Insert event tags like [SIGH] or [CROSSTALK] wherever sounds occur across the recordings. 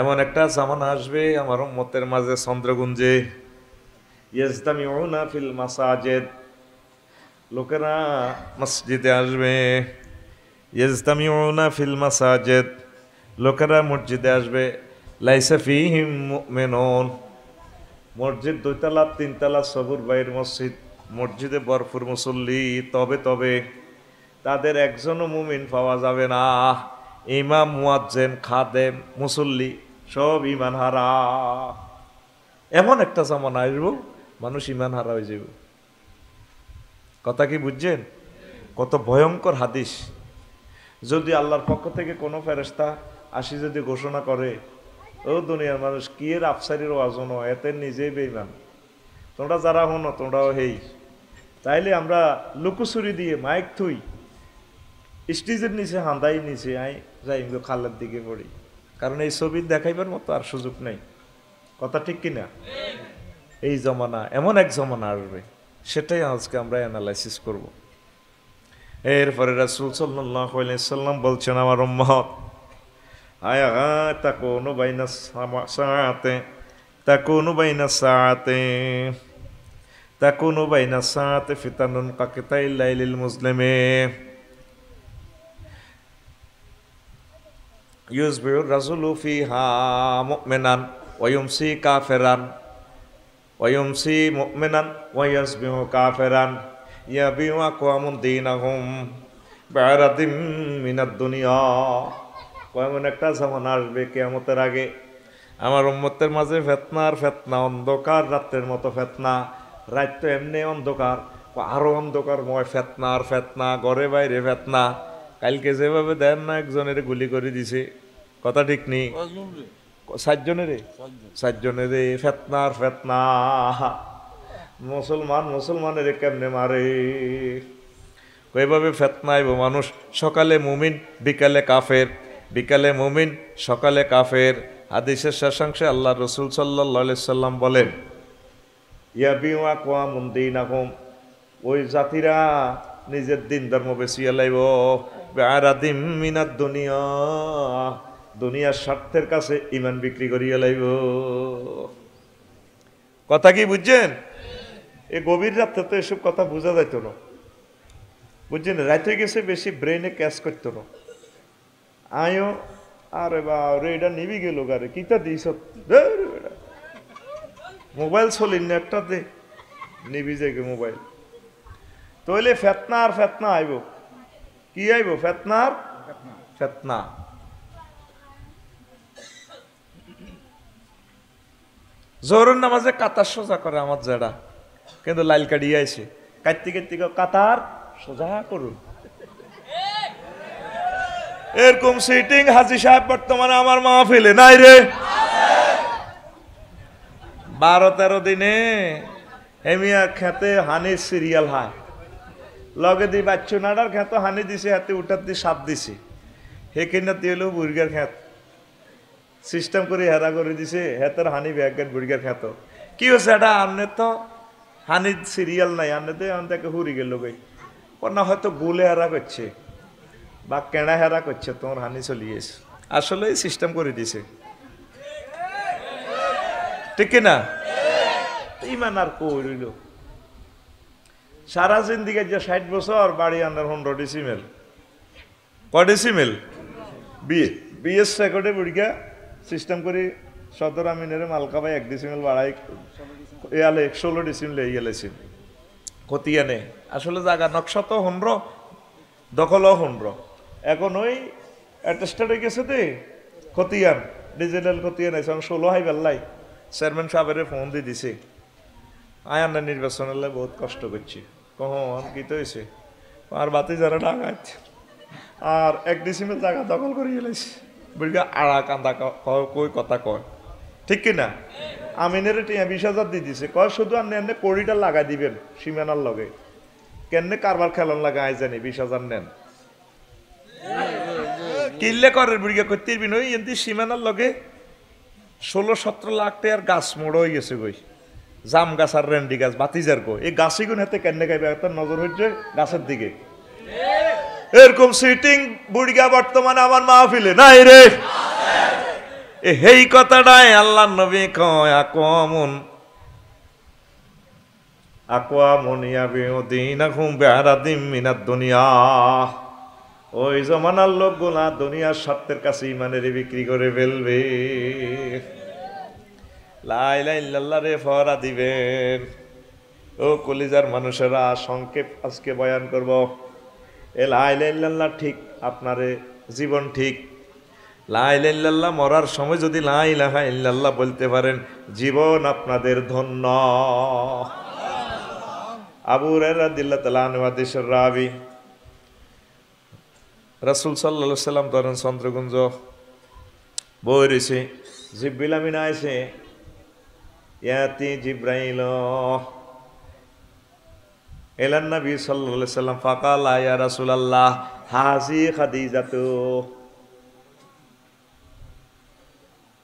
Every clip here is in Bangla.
এমন একটা জামানা আসবে আমার মতের মাঝে চন্দ্রগুঞ্জে ইয়াজদামিউনা ফিল মাসাজেদ লোকেরা মসজিদে আসবে না ফিল মাসাজেদ লোকেরা মসজিদে আসবে লাইসাফি হিম মেনন মসজিদ দুইতলা তিনতলা সবুর বাইর মসজিদ মসজিদে বরফুর মুসল্লি তবে তবে তাদের একজনও মুমিন পাওয়া যাবে না ইমাম মুয়াজ্জেন খাদেম মুসল্লি সব ইমান হারা এমন একটা জামান আসব মানুষ ইমান হারা হয়ে যাব কথা কি বুঝছেন কত ভয়ঙ্কর হাদিস যদি আল্লাহর পক্ষ থেকে কোনো ফেরেস্তা আসি যদি ঘোষণা করে ও দুনিয়ার মানুষ কি এর আফসারির ওয়াজন এতে নিজেই বেইমান তোমরা যারা হন তোমরাও হেই তাইলে আমরা লুকুচুরি দিয়ে মাইক থুই স্টেজের নিচে হাঁদাই নিচে আয় যাই তো খালের দিকে পড়ি কারণ এই ছবি দেখাইবার মতো আর সুযোগ নেই কথা ঠিক কিনা এই জমানা এমন এক জমানা আসবে সেটাই আজকে আমরা অ্যানালাইসিস করব এরপরে রাসুল সাল্লাহ সাল্লাম বলছেন আমার তা তাকোনু বাইনা সাতে তাকোনু বাইনা সাতে তাকোনু না সাতে ফিতানুন কাকিতাই লাইলিল মুসলিমে ইউজবিউর রাজুলু ফিহা মুমিনান ওয়ুমসি কাফেরান ওয়ুমসি ফেরান ইয়া কাফেরান ইয়াবিউ দিন আহম বেড়াদিম মিনাদ দুনিয়া এমন একটা জামানা আসবে কেয়ামতের আগে আমার উম্মতের মাঝে ফেতনা আর ফেতনা অন্ধকার রাত্রের মতো ফেতনা রাত তো এমনি অন্ধকার আরও অন্ধকার ফেতনা আর ফেতনা ঘরে বাইরে ফেতনা কালকে যেভাবে দেন না একজনের গুলি করে দিছে কথা ঠিক নেই সাতজনের সাতজনের ফেতনার ফেতনা মুসলমান মুসলমানের কেমনে মারে ওইভাবে ফেতনাইব মানুষ সকালে মুমিন বিকালে কাফের বিকালে মুমিন সকালে কাফের হাদিসের শেষাংশে আল্লাহ রসুল সাল্লা সাল্লাম বলেন ইয়াবিমা কোয়া মন্দিন আহম ওই জাতিরা নিজের দিন ধর্ম বেশি এলাইব বেড়াদিম মিনার দুনিয়া দুনিয়ার স্বার্থের কাছে ইমান বিক্রি করিয়া লাইব কথা কি বুঝছেন এ গভীর রাত্রে তো এসব কথা বোঝা যাইত না বুঝছেন রাইতে গেছে বেশি ব্রেনে ক্যাচ করত না আয়ো আরে বা রে এটা নিবি গেল গারে কিতা দিস মোবাইল চলিন না একটা দে নিবি যে মোবাইল তইলে ফেতনা আর ফেতনা আইব কি আইব ফেতনার ফেতনা জোরুন নামাজে কাতার সোজা করে আমার জেডা কিন্তু লাইল কাটিয়ে আইছে কাটতে কাটতে কাতার সোজা করুন এরকম সিটিং হাজি সাহেব বর্তমানে আমার ফেলে নাই রে বারো তেরো দিনে হেমিয়া খেতে হানি সিরিয়াল হয় লগে দি বাচ্চু নাড়ার খেতো হানি দিছে হাতে উঠার দিয়ে সাপ দিছে হে কিনা তেলেও বুড়িগার খ্যাত সিস্টেম করে হেরা করে দিছে হেতার হানি ব্যাগের বুড়িগার খ্যাত কি হচ্ছে এটা আমনে তো হানি সিরিয়াল নাই আমনে তো আমি তাকে হুড়ি গেল গই ওর না হয়তো গুলে হেরা করছে বা কেনা হেরা করছে তোমার হানি চলিয়ে এসে আসলে সিস্টেম করে দিছে ঠিক না ইমান আর কই রইল সারা জিন্দিগের যে ষাট বছর বাড়ি আনার পনেরো ডিসিমেল ক ডিসিমেল বিয়ে বিএস সেকর্ডে বুড়িকা সিস্টেম করে সতেরো আমিনের মালকা ভাই এক ডিসিমেল বাড়াই ইয়ালে ষোলো ডিসিমেল এই গেলেছি খতিয়ানে আসলে জায়গা নকশা তো হনর দখল হনর এখন ওই অ্যাটেস্টেড হয়ে গেছে তে খতিয়ান ডিজিটাল খতিয়ান আছে ষোলো হাই বেল্লাই চেয়ারম্যান সাহেবের ফোন দিয়ে দিছে আয়ান্না নির্বাচন হলে বহুত কষ্ট করছি কহ আর কি তো হয়েছে আর বাতি যারা ডাকাত আর এক ডিসিমের জায়গা দখল করে গেলেছে বুড়িগা আড়া কান্দা কই কথা কয় ঠিক না আমিনের টিয়া বিশ হাজার দিয়ে দিছে কয় শুধু আর নেন কড়িটা লাগাই দিবেন সীমানার লগে কেন কারবার খেলন লাগা আই জানি বিশ হাজার নেন কিনলে করেন বুড়িগা করতে বিনয় এনতি সীমানার লগে ষোলো সতেরো লাখ টাকার গাছ মোড় হয়ে গেছে গই জাম গাছ আর রেন্ডি গাছ বাতিজার কো এই গাছই গুণ হাতে কেন খাইবে তার নজর হচ্ছে গাছের দিকে এরকম সিটিং বুড়িগা বর্তমানে আমার মাহফিলে নাই রে এই কথাটাই আল্লাহ নবী কয় আকমন আকোয়ামন ইয়াবিউদ্দিনাকুম বিআরাদিম মিনাদ দুনিয়া ওই জমানার লোকগুলা দুনিয়ার স্বার্থের কাছে ইমানের বিক্রি করে ফেলবে লাই লাইলা রে ফরা দিবেন ও কলিজার মানুষেরা সংক্ষেপ আজকে বয়ান করব এ লাই লাইলা ঠিক আপনারে জীবন ঠিক লাই লাইল্লাহ মরার সময় যদি লাই লাইলাহা ইল্লাল্লাহ বলতে পারেন জীবন আপনাদের ধন্য আবুর আবু রাদিল্লা তালানিসের রাবি রাসুল সাল্লা সাল্লাম তরেন চন্দ্রগুঞ্জ বই রয়েছে জিব্বিলামিনা আছে ইয়াতি জিব্রাইল এলান নবী সাল্লাল্লাহু সাল্লাম ফাকাল ইয়া রাসূলুল্লাহ হাজি খাদিজাতু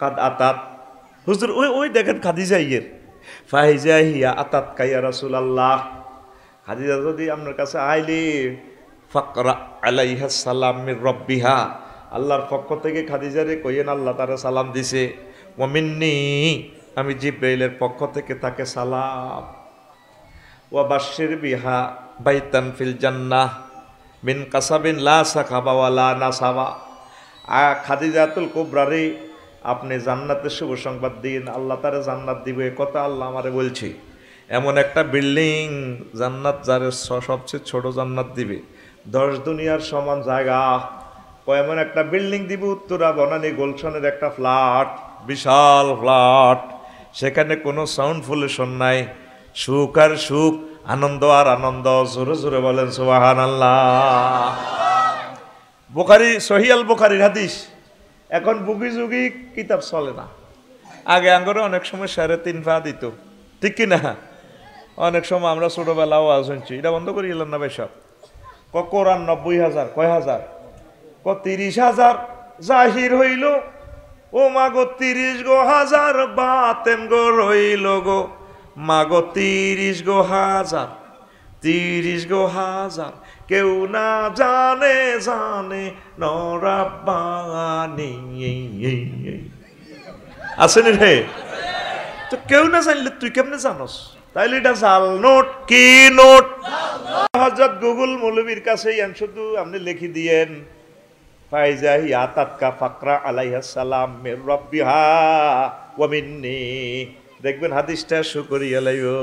কাদ আতাত হুজুর ওই ওই দেখেন খাদিজা ইয়ের ফাইজা হিয়া আতাত কাইয়া রাসূলুল্লাহ খাদিজা যদি আপনার কাছে আইলি ফাকরা আলাইহা সালাম মির রব্বিহা আল্লাহর পক্ষ থেকে খাদিজারে কইয়েন আল্লাহ তারা সালাম দিছে ওমিন্নি আমি জিব্রাইলের পক্ষ থেকে তাকে সালাম ওয়া বাশির বিহা বাইতান ফিল জান্নাহ মিন কাসাবিন লা সাখাবা ওয়া লা নাসাবা আ খাদিজাতুল কুবরারে আপনি জান্নাতের শুভ সংবাদ দিন আল্লাহ তারে জান্নাত দিব এ কথা আল্লাহ আমারে বলছি এমন একটা বিল্ডিং জান্নাত যারে সবচেয়ে ছোট জান্নাত দিবে দশ দুনিয়ার সমান জায়গা ও এমন একটা বিল্ডিং দিব উত্তরা বনানী গুলশনের একটা ফ্ল্যাট বিশাল ফ্ল্যাট সেখানে কোনো সাউন্ড ফুলেশন নাই সুখ আর সুখ আনন্দ আর আনন্দ জোরে জোরে বলেন সুবাহান আল্লাহ বোখারি সহিয়াল বোখারির হাদিস এখন বুগি যুগি কিতাব চলে না আগে আঙ্গরে অনেক সময় সাড়ে তিন ফা দিত ঠিক কি না অনেক সময় আমরা ছোটোবেলাও শুনছি এটা বন্ধ করি এলাম না বেশ ক কোরআন নব্বই হাজার কয় হাজার ক তিরিশ হাজার জাহির হইল ও মাগো তিরিশ গো হাজার বাতেন গো রইল গো মাগো তিরিশ গো হাজার তিরিশ গো হাজার কেউ না জানে জানে নরাবানি ইয়ে, ইয়ে, ইয়ে। নি রে তো কেউ না জানলে তুই কেমনে জানস তাইলে এটা জাল নোট কি নোট হাজার গুগল মৌলবীর কাছে শুধু আপনি লিখি দিয়েন ফাইজাহি আতাতকা ফাকরা আলাইহা সালাম মির রব্বিহা ওয়া মিন্নি দেখবেন হাদিসটা শুকরিয়া লাইও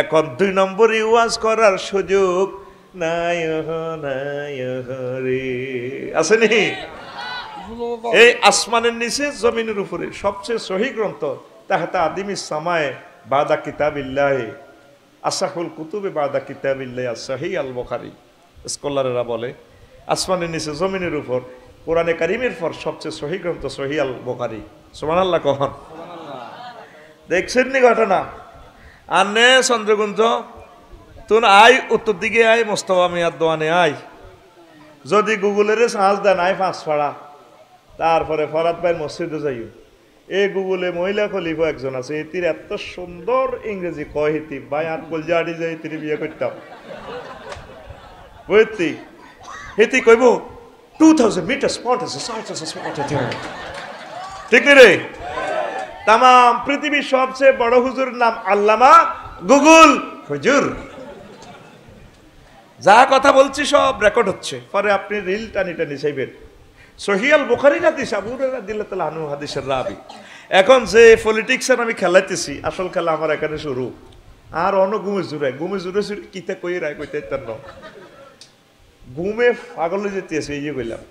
এখন দুই নম্বরই ওয়াজ করার সুযোগ নাই নাই রে আছে নি এই আসমানের নিচে জমিনের উপরে সবচেয়ে সহি গ্রন্থ তাহাতা আদিমি সামায় বাদা কিতাবিল্লাহে আসাহুল কুতুবে বাদা কিতাবিল্লাহ সাহি আল বখারি স্কলারেরা বলে আসমানের নিচে জমিনের উপর কোরআনে কারিমের পর সবচেয়ে সহি গ্রন্থ আল বোকারি আল্লাহ কহন দেখছেন নি ঘটনা আর নে চন্দ্রগুঞ্জ তুন আই উত্তর দিকে আই মোস্তফা মিয়ার দোয়ানে আই যদি গুগলের সাহস দেন আয় পাঁচ ফাড়া তারপরে ফরাত ভাই মসজিদে যাইও এই গুগলে মহিলা খলিফ একজন আছে এটির এত সুন্দর ইংরেজি কয় হেতি ভাই আর কলজা আড়ি যাই তিনি বিয়ে করতাম বুঝতি এতে কইব টু থাউজেন্ড মিটার স্পট আছে স্পট আছে ঠিক নি রে তাম পৃথিবীর সবচেয়ে বড় হুজুর নাম আল্লামা গুগল হুজুর যা কথা বলছি সব রেকর্ড হচ্ছে পরে আপনি রিল টানি টানি চাইবেন সহিয়াল বুখারি হাদিস আবুরাদিল্লাহ আনু হাদিসের রাবি এখন যে পলিটিক্সের আমি খেলাইতেছি আসল খেলা আমার এখানে শুরু আর অন্য গুমে জুড়ে গুমে জুড়ে জুড়ে কিতা কই রায় কইতে তার ঘুমে পাগল যেতেছে এই যে কইলাম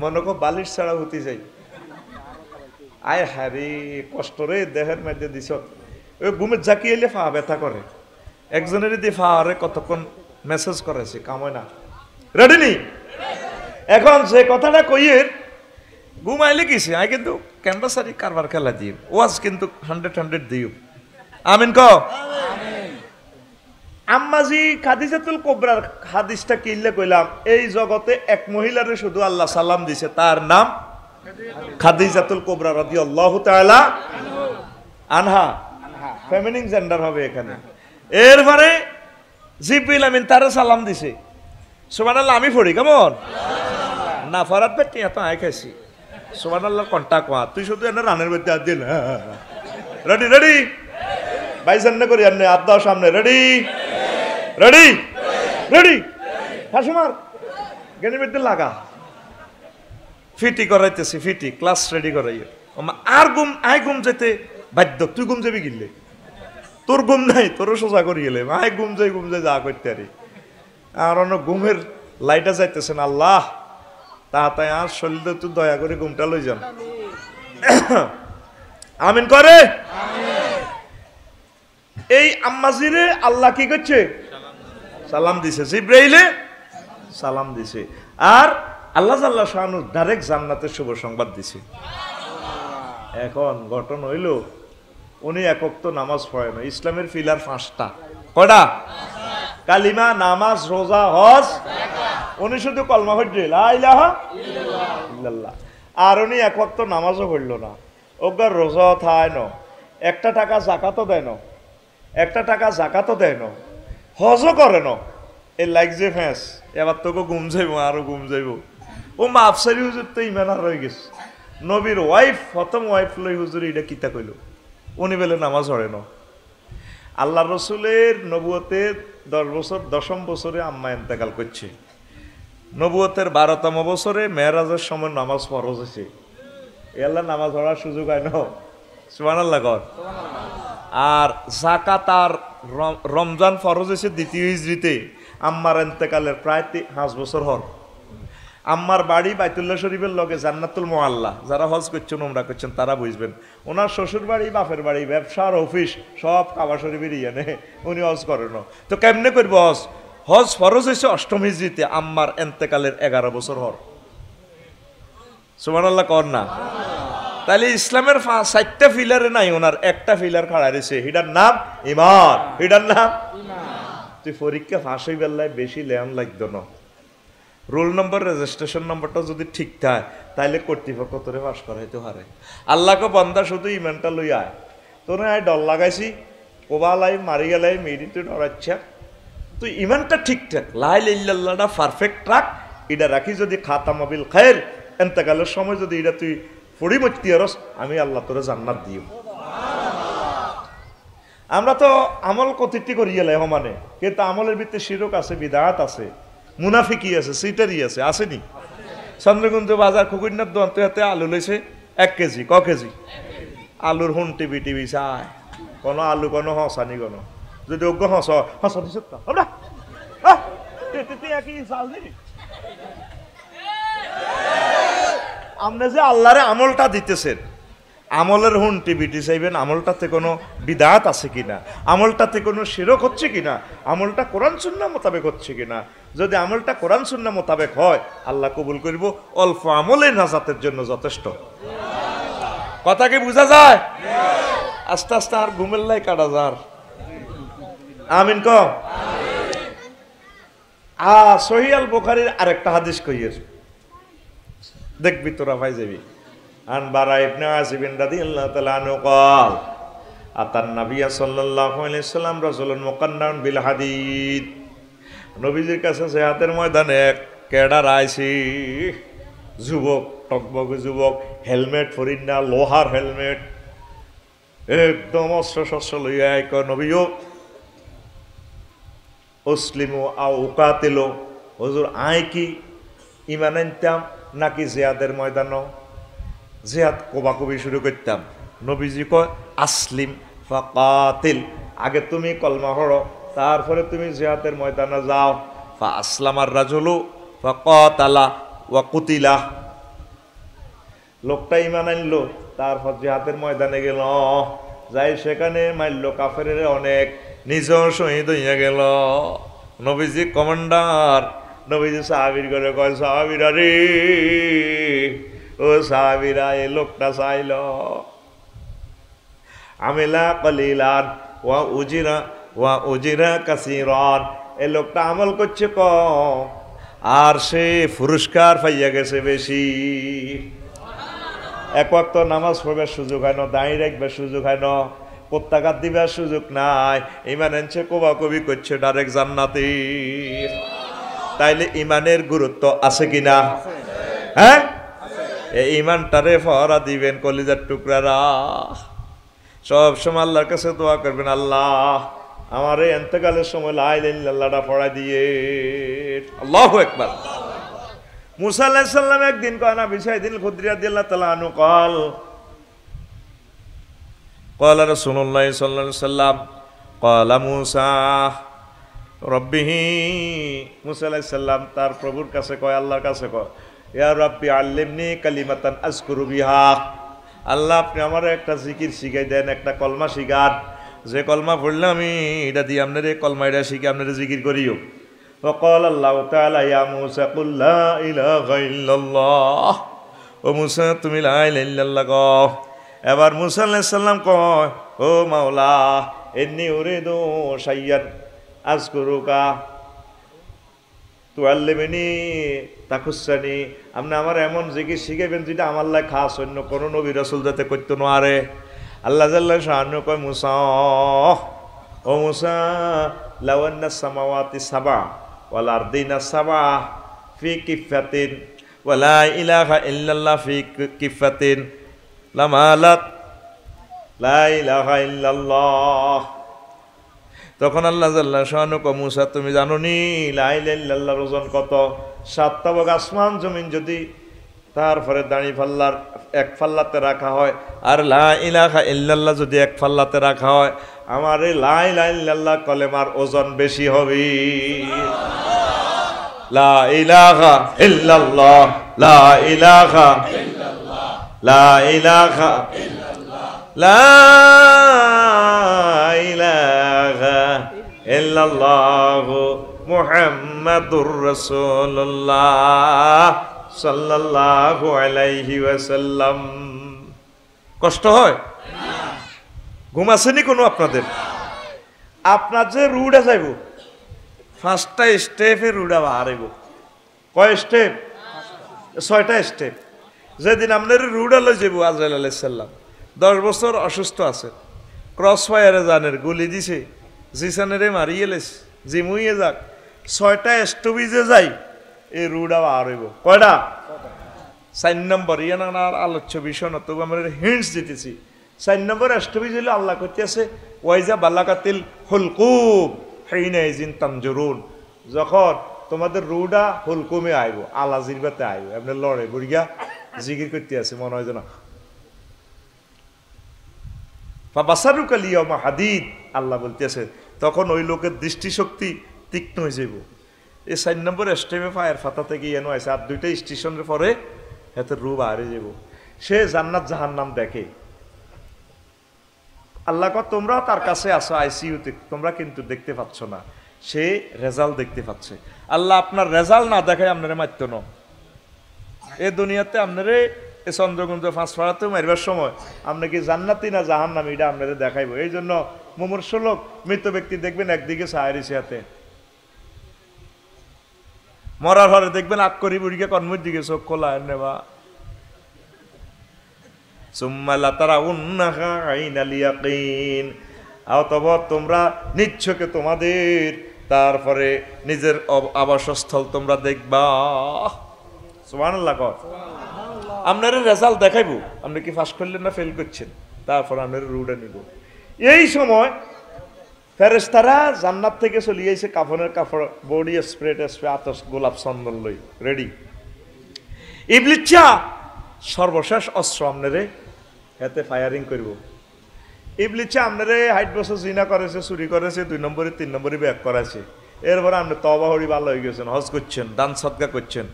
মনে কর বালিশ ছাড়া হতে যাই আয় হারে কষ্ট রে দেহের মধ্যে দিছ ওই ঘুমে জাকিয়ে এলে ফা ব্যথা করে একজনের দিয়ে ফা আরে কতক্ষণ মেসেজ করেছে কাময় না রেডি নি এখন সে কথাটা কইয়ে ঘুমাইলে কিসে আয় কিন্তু ক্যাম্পাসারি কারবার খেলা দিই ওয়াজ কিন্তু হান্ড্রেড হান্ড্রেড দিও আমিন ক আম্মাজি খাদিজাতুল কোবরার হাদিসটা কিনলে কইলাম এই জগতে এক মহিলারে শুধু আল্লাহ সালাম দিছে তার নাম খাদিজাতুল কোবরা রদি আল্লাহ তালা আনহা ফেমিনিং জেন্ডার হবে এখানে এরপরে জিবিল আমিন তারে সালাম দিছে সুমান আল্লাহ আমি পড়ি কেমন না ফরাত পেটি এত আয় খাইছি সুমান আল্লাহ কন্টাক মা তুই শুধু এনে রানের মধ্যে আর দিন রেডি রেডি বাইসান্ন করি আর আত্মা সামনে রেডি রেডি রেডি হাসুমার গেনিমিদ্দিন লাগা ফিটি করাইতেছি ফিটি ক্লাস রেডি করাই আর গুম আয় গুম যেতে বাধ্য তুই গুম যাবি গিললে তোর গুম নাই তোর সোজা করি গেলে আয় গুম যাই গুম যাই যা করতে আরে আর অন্য গুমের লাইটা যাইতেছে না আল্লাহ তা তাই আর শরীর তুই দয়া করে গুমটা লই যান আমিন করে এই আম্মাজিরে আল্লাহ কি করছে সালাম দিছে জিব্রাইলে সালাম দিছে আর আল্লাহ আল্লাহ শাহানু ডাইরেক্ট জান্নাতের শুভ সংবাদ দিছে এখন ঘটন হইল উনি একক তো নামাজ পড়ে না ইসলামের ফিলার পাঁচটা কটা কালিমা নামাজ রোজা হজ উনি শুধু কলমা হইল আর উনি এক তো নামাজও পড়লো না ওগার রোজাও থায় ন একটা টাকা জাকাতও দেয় না একটা টাকা জাকাতও দেয় না হজও করে না এ লাইক যে ফ্যাঁস এবার তোকে ঘুম যাইব আরো ঘুম যাইব ও মাফসারি হুজুর তো ইমান আর হয়ে গেছে নবীর ওয়াইফ প্রথম ওয়াইফ লই হুজুর এটা কিতা কইল উনি বেলে নামাজ হরে না আল্লাহ রসুলের নবুয়তে দশ বছর দশম বছরে আম্মা এন্তেকাল করছে নবুয়তের বারোতম বছরে মেয়েরাজের সময় নামাজ ফরজ হয়েছে আল্লাহ নামাজ পড়ার সুযোগ হয় না সুবান আল্লাহ কর আর জাকাত আর রমজান ফরজ এসে দ্বিতীয় ইজরিতে আম্মার এন্তেকালের প্রায় পাঁচ বছর হল আম্মার বাড়ি বাইতুল্লাহ শরীফের লগে জান্নাতুল মোয়াল্লা যারা হজ করছেন ওমরা করছেন তারা বুঝবেন ওনার শ্বশুর বাড়ি বাপের বাড়ি ব্যবসার অফিস সব কাবা শরীফের ইয়ে নে উনি হজ করেন তো কেমনে করব হজ হজ ফরজ হয়েছে অষ্টম হিজড়িতে আম্মার এন্তেকালের এগারো বছর হর সুমান আল্লাহ কর না তাহলে ইসলামের চারটা ফিলারে নাই ওনার একটা ফিলার খাড়া রয়েছে হিডার নাম ইমান হিডার নাম তুই পরীক্ষা ফাঁস হয়ে বেলায় বেশি লেয়ান লাগতো না রোল নম্বর রেজিস্ট্রেশন নম্বরটা যদি ঠিক থাকে তাহলে কর্তৃপক্ষ তোরে পাশ করাইতে পারে আল্লাহকে বন্ধা শুধু ইমানটা লই আয় তোরে আয় ডল লাগাইছি কোবালাই মারি গেলাই মেরি তুই ডরাচ্ছে তুই ইমানটা ঠিকঠাক লাই লাল্লাটা পারফেক্ট ট্রাক এটা রাখি যদি খাতা মবিল খায়ের এনতে গেলে সময় যদি এটা তুই পরিমূর্তি আমি আল্লাহ তোরে জান্নাত দিও আমরা তো আমল কতিটি করিয়েলে সমানে কিন্তু আমলের ভিত্তি শিরক আছে বিদাত আছে মুনাফিকি আছে সিটারি আছে আসেনি চন্দ্রগঞ্জ বাজার খুকুন্নার দোয়ান তো হাতে আলু লইছে এক কেজি ক কেজি আলুর হোন টিভি টিভি চাই কোনো আলু কোনো হসানি কোনো যদি অজ্ঞ হস হসা দিছ একই চাল দিবি আপনি যে আল্লাহরে আমলটা দিতেছেন আমলের হুন টিভিটি চাইবেন আমলটাতে কোনো বিদাত আছে কি না আমলটাতে কোনো শিরক হচ্ছে কি না আমলটা কোরআন সুন্না মোতাবেক হচ্ছে কি না যদি আমলটা কোরআন সুন্না মোতাবেক হয় আল্লাহ কবুল করিব অল্প আমলে নাজাতের জন্য যথেষ্ট কথা কি বোঝা যায় আস্তে আস্তে আর ঘুমের লাই কাটা যার আমিন কম আ সহিয়াল বোখারির আরেকটা হাদিস কইয়েছে দেখবি তোরা ভাই যাবি আন বারা ইবনে আসিবিন রাদিয়াল্লাহু তাআলা আনহু قال আতান নবী সাল্লাল্লাহু আলাইহি সাল্লাম রাসূলুন মুকান্নান বিল হাদিদ নবীজির কাছে হাতের ময়দানে এক কেডার আইছি যুবক টকবগে যুবক হেলমেট পরিন না লোহার হেলমেট একদম অস্ত্র শস্ত্র লইয়া এক নবীও অসলিমো আও উকাতিল হুজুর আয় কি ইমান আনতাম নাকি জেহাদের ময়দানও জেহাদ কোবাকুবি শুরু করতাম নবীজি কয় আসলিম ফাকাতিল আগে তুমি কলমা হড়ো তারপরে তুমি জিয়াদের ময়দানে যাও ফা আসলামার রাজলু কতালা ওয়া কুতিলা লোকটা ইমান আনল তারপর জিহাদের ময়দানে গেল যাই সেখানে মাইল্য কাফের অনেক নিজ শহীদ হইয়া গেল নবীজি কমান্ডার নবীজি সাহাবির করে কয় সাহাবিরা রে ও সাহাবিরা এ লোকটা চাইল আমেলা কলিলার ওয়া উজিরা ওয়া উজিরা কাসিরান এ লোকটা আমল করছে কম আর সে পুরস্কার পাইয়া গেছে বেশি এক ওয়াক্ত নামাজ পড়বার সুযোগ হয় না দাঁড়িয়ে রাখবার সুযোগ হয় না প্রত্যাঘাত দিবার সুযোগ নাই ইমান এনছে কোবাকবি করছে ডাইরেক্ট জান্নাতির তাইলে ইমানের গুরুত্ব আছে কিনা হ্যাঁ এই ইমানটারে ফরা দিবেন কলিজার টুকরারা সব সময় আল্লাহর কাছে দোয়া করবেন আল্লাহ আমার এই এতকালের সময় লাইল্লাহটা পড়া দিয়ে আল্লাহ একবার মুসা আল্লাহ একদিন কয় না বিষয় দিন খুদ্রিয়া দিল্লা তালা আনু কল কল রসুল্লাহ সাল্লাম কলা মুসা রব্বিহি মুসাল্লাম তার প্রভুর কাছে কয় আল্লাহর কাছে কয় ইয়া রব্বি আল্লিমনি কালিমাতান আজকুরু বিহা আল্লাহ আপনি আমার একটা জিকির শিখাই দেন একটা কলমা শিখান যে কলমা পড়লে আমি এটা দিয়ে আপনার এই কলমা এটা শিখে আপনার জিকির করিও وقال الله تعالى يا موسى قل لا إله إلا الله ও মুসা তুমি লা ইলাহা ইল্লাল্লাহ এবার মুসা আলাইহিস সালাম কয় ও মাওলা ইন্নী উরিদু শাইয়ান আজকুরুকা তুয়াল্লিমিনি তাকুসানি আপনি আমার এমন জিকির শিখেবেন যেটা আমার লাই খাস অন্য কোনো নবী রসুল যাতে করতে নোয়ারে আল্লাহ জাল্লাহ সাহান্য কয় মুসা ও মুসা লাওয়ান্না সামাওয়াতি সাবা ওয়াল আরদিনা সাবা ফি কিফাতিন ওয়ালা ইলাহা ইল্লাল্লাহ ফি কিফাতিন লামালাত লা ইলাহা ইল্লাল্লাহ তখন আল্লাহ জাল্লা মুসা তুমি জানো নি লাইল্লাহর ওজন কত সাতটাবক আসমান জমিন যদি তারপরে দাঁড়ি ফাল্লার এক ফাল্লাতে রাখা হয় আর লা ইলাহা ইল্লাল্লাহ যদি এক ফাল্লাতে রাখা হয় আমার এই লাই ইলাহা কলেমার ওজন বেশি হবে লা লা লা লা ইলাহা ইল্লাল্লাহু মুহাম্মাদুর রাসূলুল্লাহ সাল্লাল্লাহু আলাইহি ওয়াসাল্লাম কষ্ট হয় ঘুম আসেনি কোনো আপনাদের আপনার যে রুডা যাইব ফার্স্টটা স্টেপে রুডা বাহারাইব কয় স্টেপ ছয়টা স্টেপ যেদিন আপনার রুডা লই যাব আজরাইল আলাইসাল্লাম দশ বছর অসুস্থ আছে ক্রস ফায়ারে জানের গুলি দিছে জিসানেরে মারিয়ে লেস জিমুইয়ে যাক ছয়টা স্টপিজে যাই এই রুডা আর কয়টা চার নম্বর ইয়ে না আলোচ্য বিষয় না আমার আমরা হিন্টস দিতেছি চার নম্বর স্টপিজ হইলে আল্লাহ করতে আছে হুলকুম হেই নাই জিন তামজরুন যখন তোমাদের রুডা হুলকুমে আইব আলাজির বাতে আইব আপনার লড়ে বুড়িয়া জিগির করতে আছে মনে হয় যেন বাসারুক হাদিদ আল্লাহ বলতেছে তখন ওই লোকের দৃষ্টিশক্তি তীক্ষ্ণ হয়ে যাব এই চার নম্বর স্টেমে ফায়ার ফাতা থেকে ইয়ে নয় আর দুইটা স্টেশনের পরে এত রূপ হারে যাব সে জান্নাত জাহান নাম দেখে আল্লাহ তোমরা তার কাছে আসো আইসিউতে তোমরা কিন্তু দেখতে পাচ্ছ না সে রেজাল্ট দেখতে পাচ্ছে আল্লাহ আপনার রেজাল্ট না দেখায় আপনারে মাত্য ন এ দুনিয়াতে আপনারে এ চন্দ্রগুঞ্জ ফাঁস ফাড়াতে মারিবার সময় আপনি কি জান্নাতি না জাহান নামি এটা আপনাদের দেখাইব এই জন্য মুমূর্ষ লোক মৃত ব্যক্তি দেখবেন একদিকে সাহারি সিয়াতে মরার ঘরে দেখবেন আক করি বুড়িকে কর্মের দিকে চোখ খোলা নেবা তারপরে নিজের আবাসস্থল তোমরা দেখবা সুমান আপনার রেজাল্ট দেখাইব আপনি কি ফাঁস করলেন না ফেল করছেন তারপর আপনার রুডে নিব এই সময় ফেরেস্তারা জান্নাত থেকে চলে আইছে কাফনের কাপড় বডি স্প্রে স্প্রে আতস গোলাপ চন্দন লই রেডি ইবলিচ্ছা সর্বশেষ অস্ত্র আপনারে এতে ফায়ারিং করব ইবলিচ্ছা আপনারে হাইট বসে জিনা করেছে চুরি করেছে দুই নম্বরে তিন নম্বরে ব্যাগ করেছে এরপরে আপনি তবা হরি ভালো হয়ে গেছেন হজ করছেন দান সদকা করছেন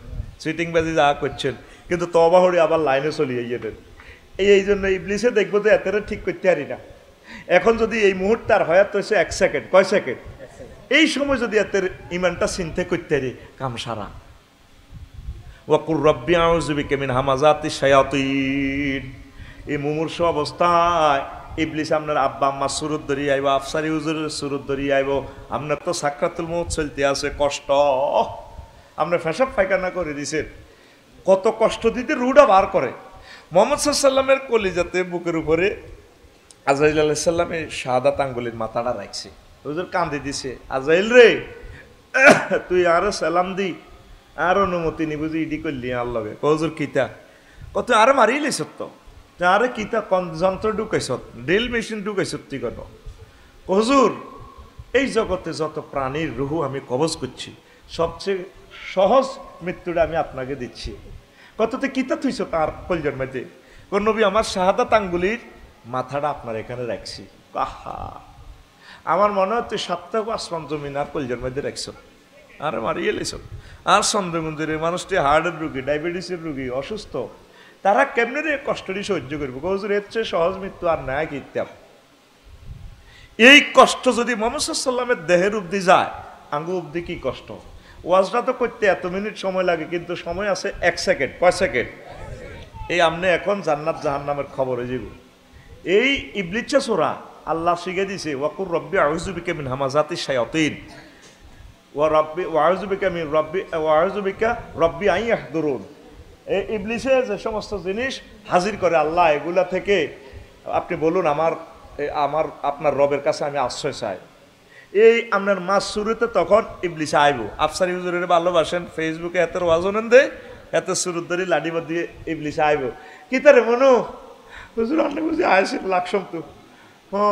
বাজি যা করছেন কিন্তু তবা হরি আবার লাইনে চলিয়ে গেলেন এই এই জন্য ইবলিসে দেখবো যে এতেরে ঠিক করতে পারি না এখন যদি এই মুহূর্তে আর হয়াত হয়েছে এক সেকেন্ড কয় সেকেন্ড এই সময় যদি এতের ইমানটা চিনতে করতে পারি কাম সারা ওয়াকুর রব্বি আউজুবি কেমিন হামাজাতি শায়াতিন এই মুমূর্ষ অবস্থায় ইবলিস আপনার আব্বা আম্মা সুরত ধরিয়ে আইব আফসারি হুজুরের সুরত ধরিয়ে আইব আপনার তো সাকরাতুল মত চলতে আছে কষ্ট আপনার ফ্যাসাব ফাইকানা করে দিছেন কত কষ্ট দিতে রুটা বার করে মোহাম্মদ সাল্লামের কলিজাতে বুকের উপরে আজরাইল আলাইসাল্লামে সাদা তাঙ্গুলির মাথাটা রাখছে ওদের কান্দি দিছে আজাইল রে তুই আরো সালাম দি আর অনুমতি নি বুঝি ইডি করলি লগে হুজুর কিতা কত আরো মারি লাইছ তো আরে কিতা যন্ত্র ঢুকাইছ ড্রিল মেশিন ঢুকাইছ তুই কেন হুজুর এই জগতে যত প্রাণীর রুহু আমি কবজ করছি সবচেয়ে সহজ মৃত্যুটা আমি আপনাকে দিচ্ছি কততে কিতা থুইছ তার কলজন মাঝে কোন নবী আমার শাহাদাত আঙ্গুলির মাথাটা আপনার এখানে রাখছি আহা আমার মনে হচ্ছে সপ্তাহ আসমান জমিন আর কলজন মাঝে রাখছ আর মারিয়ে লেছ আর সন্দেহ মন্দিরে মানুষটি হার্টের রুগী ডায়াবেটিসের রুগী অসুস্থ তারা কেমনি রে কষ্টটি সহ্য করবে কজুর এর চেয়ে সহজ মৃত্যু আর নায়ক কিতাম এই কষ্ট যদি মোহাম্মদ সাল্লামের দেহের অব্দি যায় আঙ্গু অব্দি কি কষ্ট ওয়াজটা তো করতে এত মিনিট সময় লাগে কিন্তু সময় আছে এক সেকেন্ড কয় সেকেন্ড এই আপনি এখন জান্নাত জাহান্নামের খবর হয়ে যাব এই ইবলিচ্ছা সোরা আল্লাহ শিখে দিছে ওয়াকুর রব্বি আউজুবিকে মিন হামাজাতি শায়তিন ওয়া রব্বি ওয়াউজুবিকা মিন রব্বি ওয়াউজুবিকা রব্বি আই দরুন এই ইবলিসে যে সমস্ত জিনিস হাজির করে আল্লাহ এগুলা থেকে আপনি বলুন আমার আমার আপনার রবের কাছে আমি আশ্রয় চাই এই আপনার মাছ শুরুতে তখন ইবলিস আইব আফসার ইউজুরের ভালোবাসেন ফেসবুকে এত ওয়াজন দে এত শুরু ধরে লাডি দিয়ে ইবলিস আইব কি তারে মনো হুজুর আপনি বুঝি আইসে লাগসম তো ও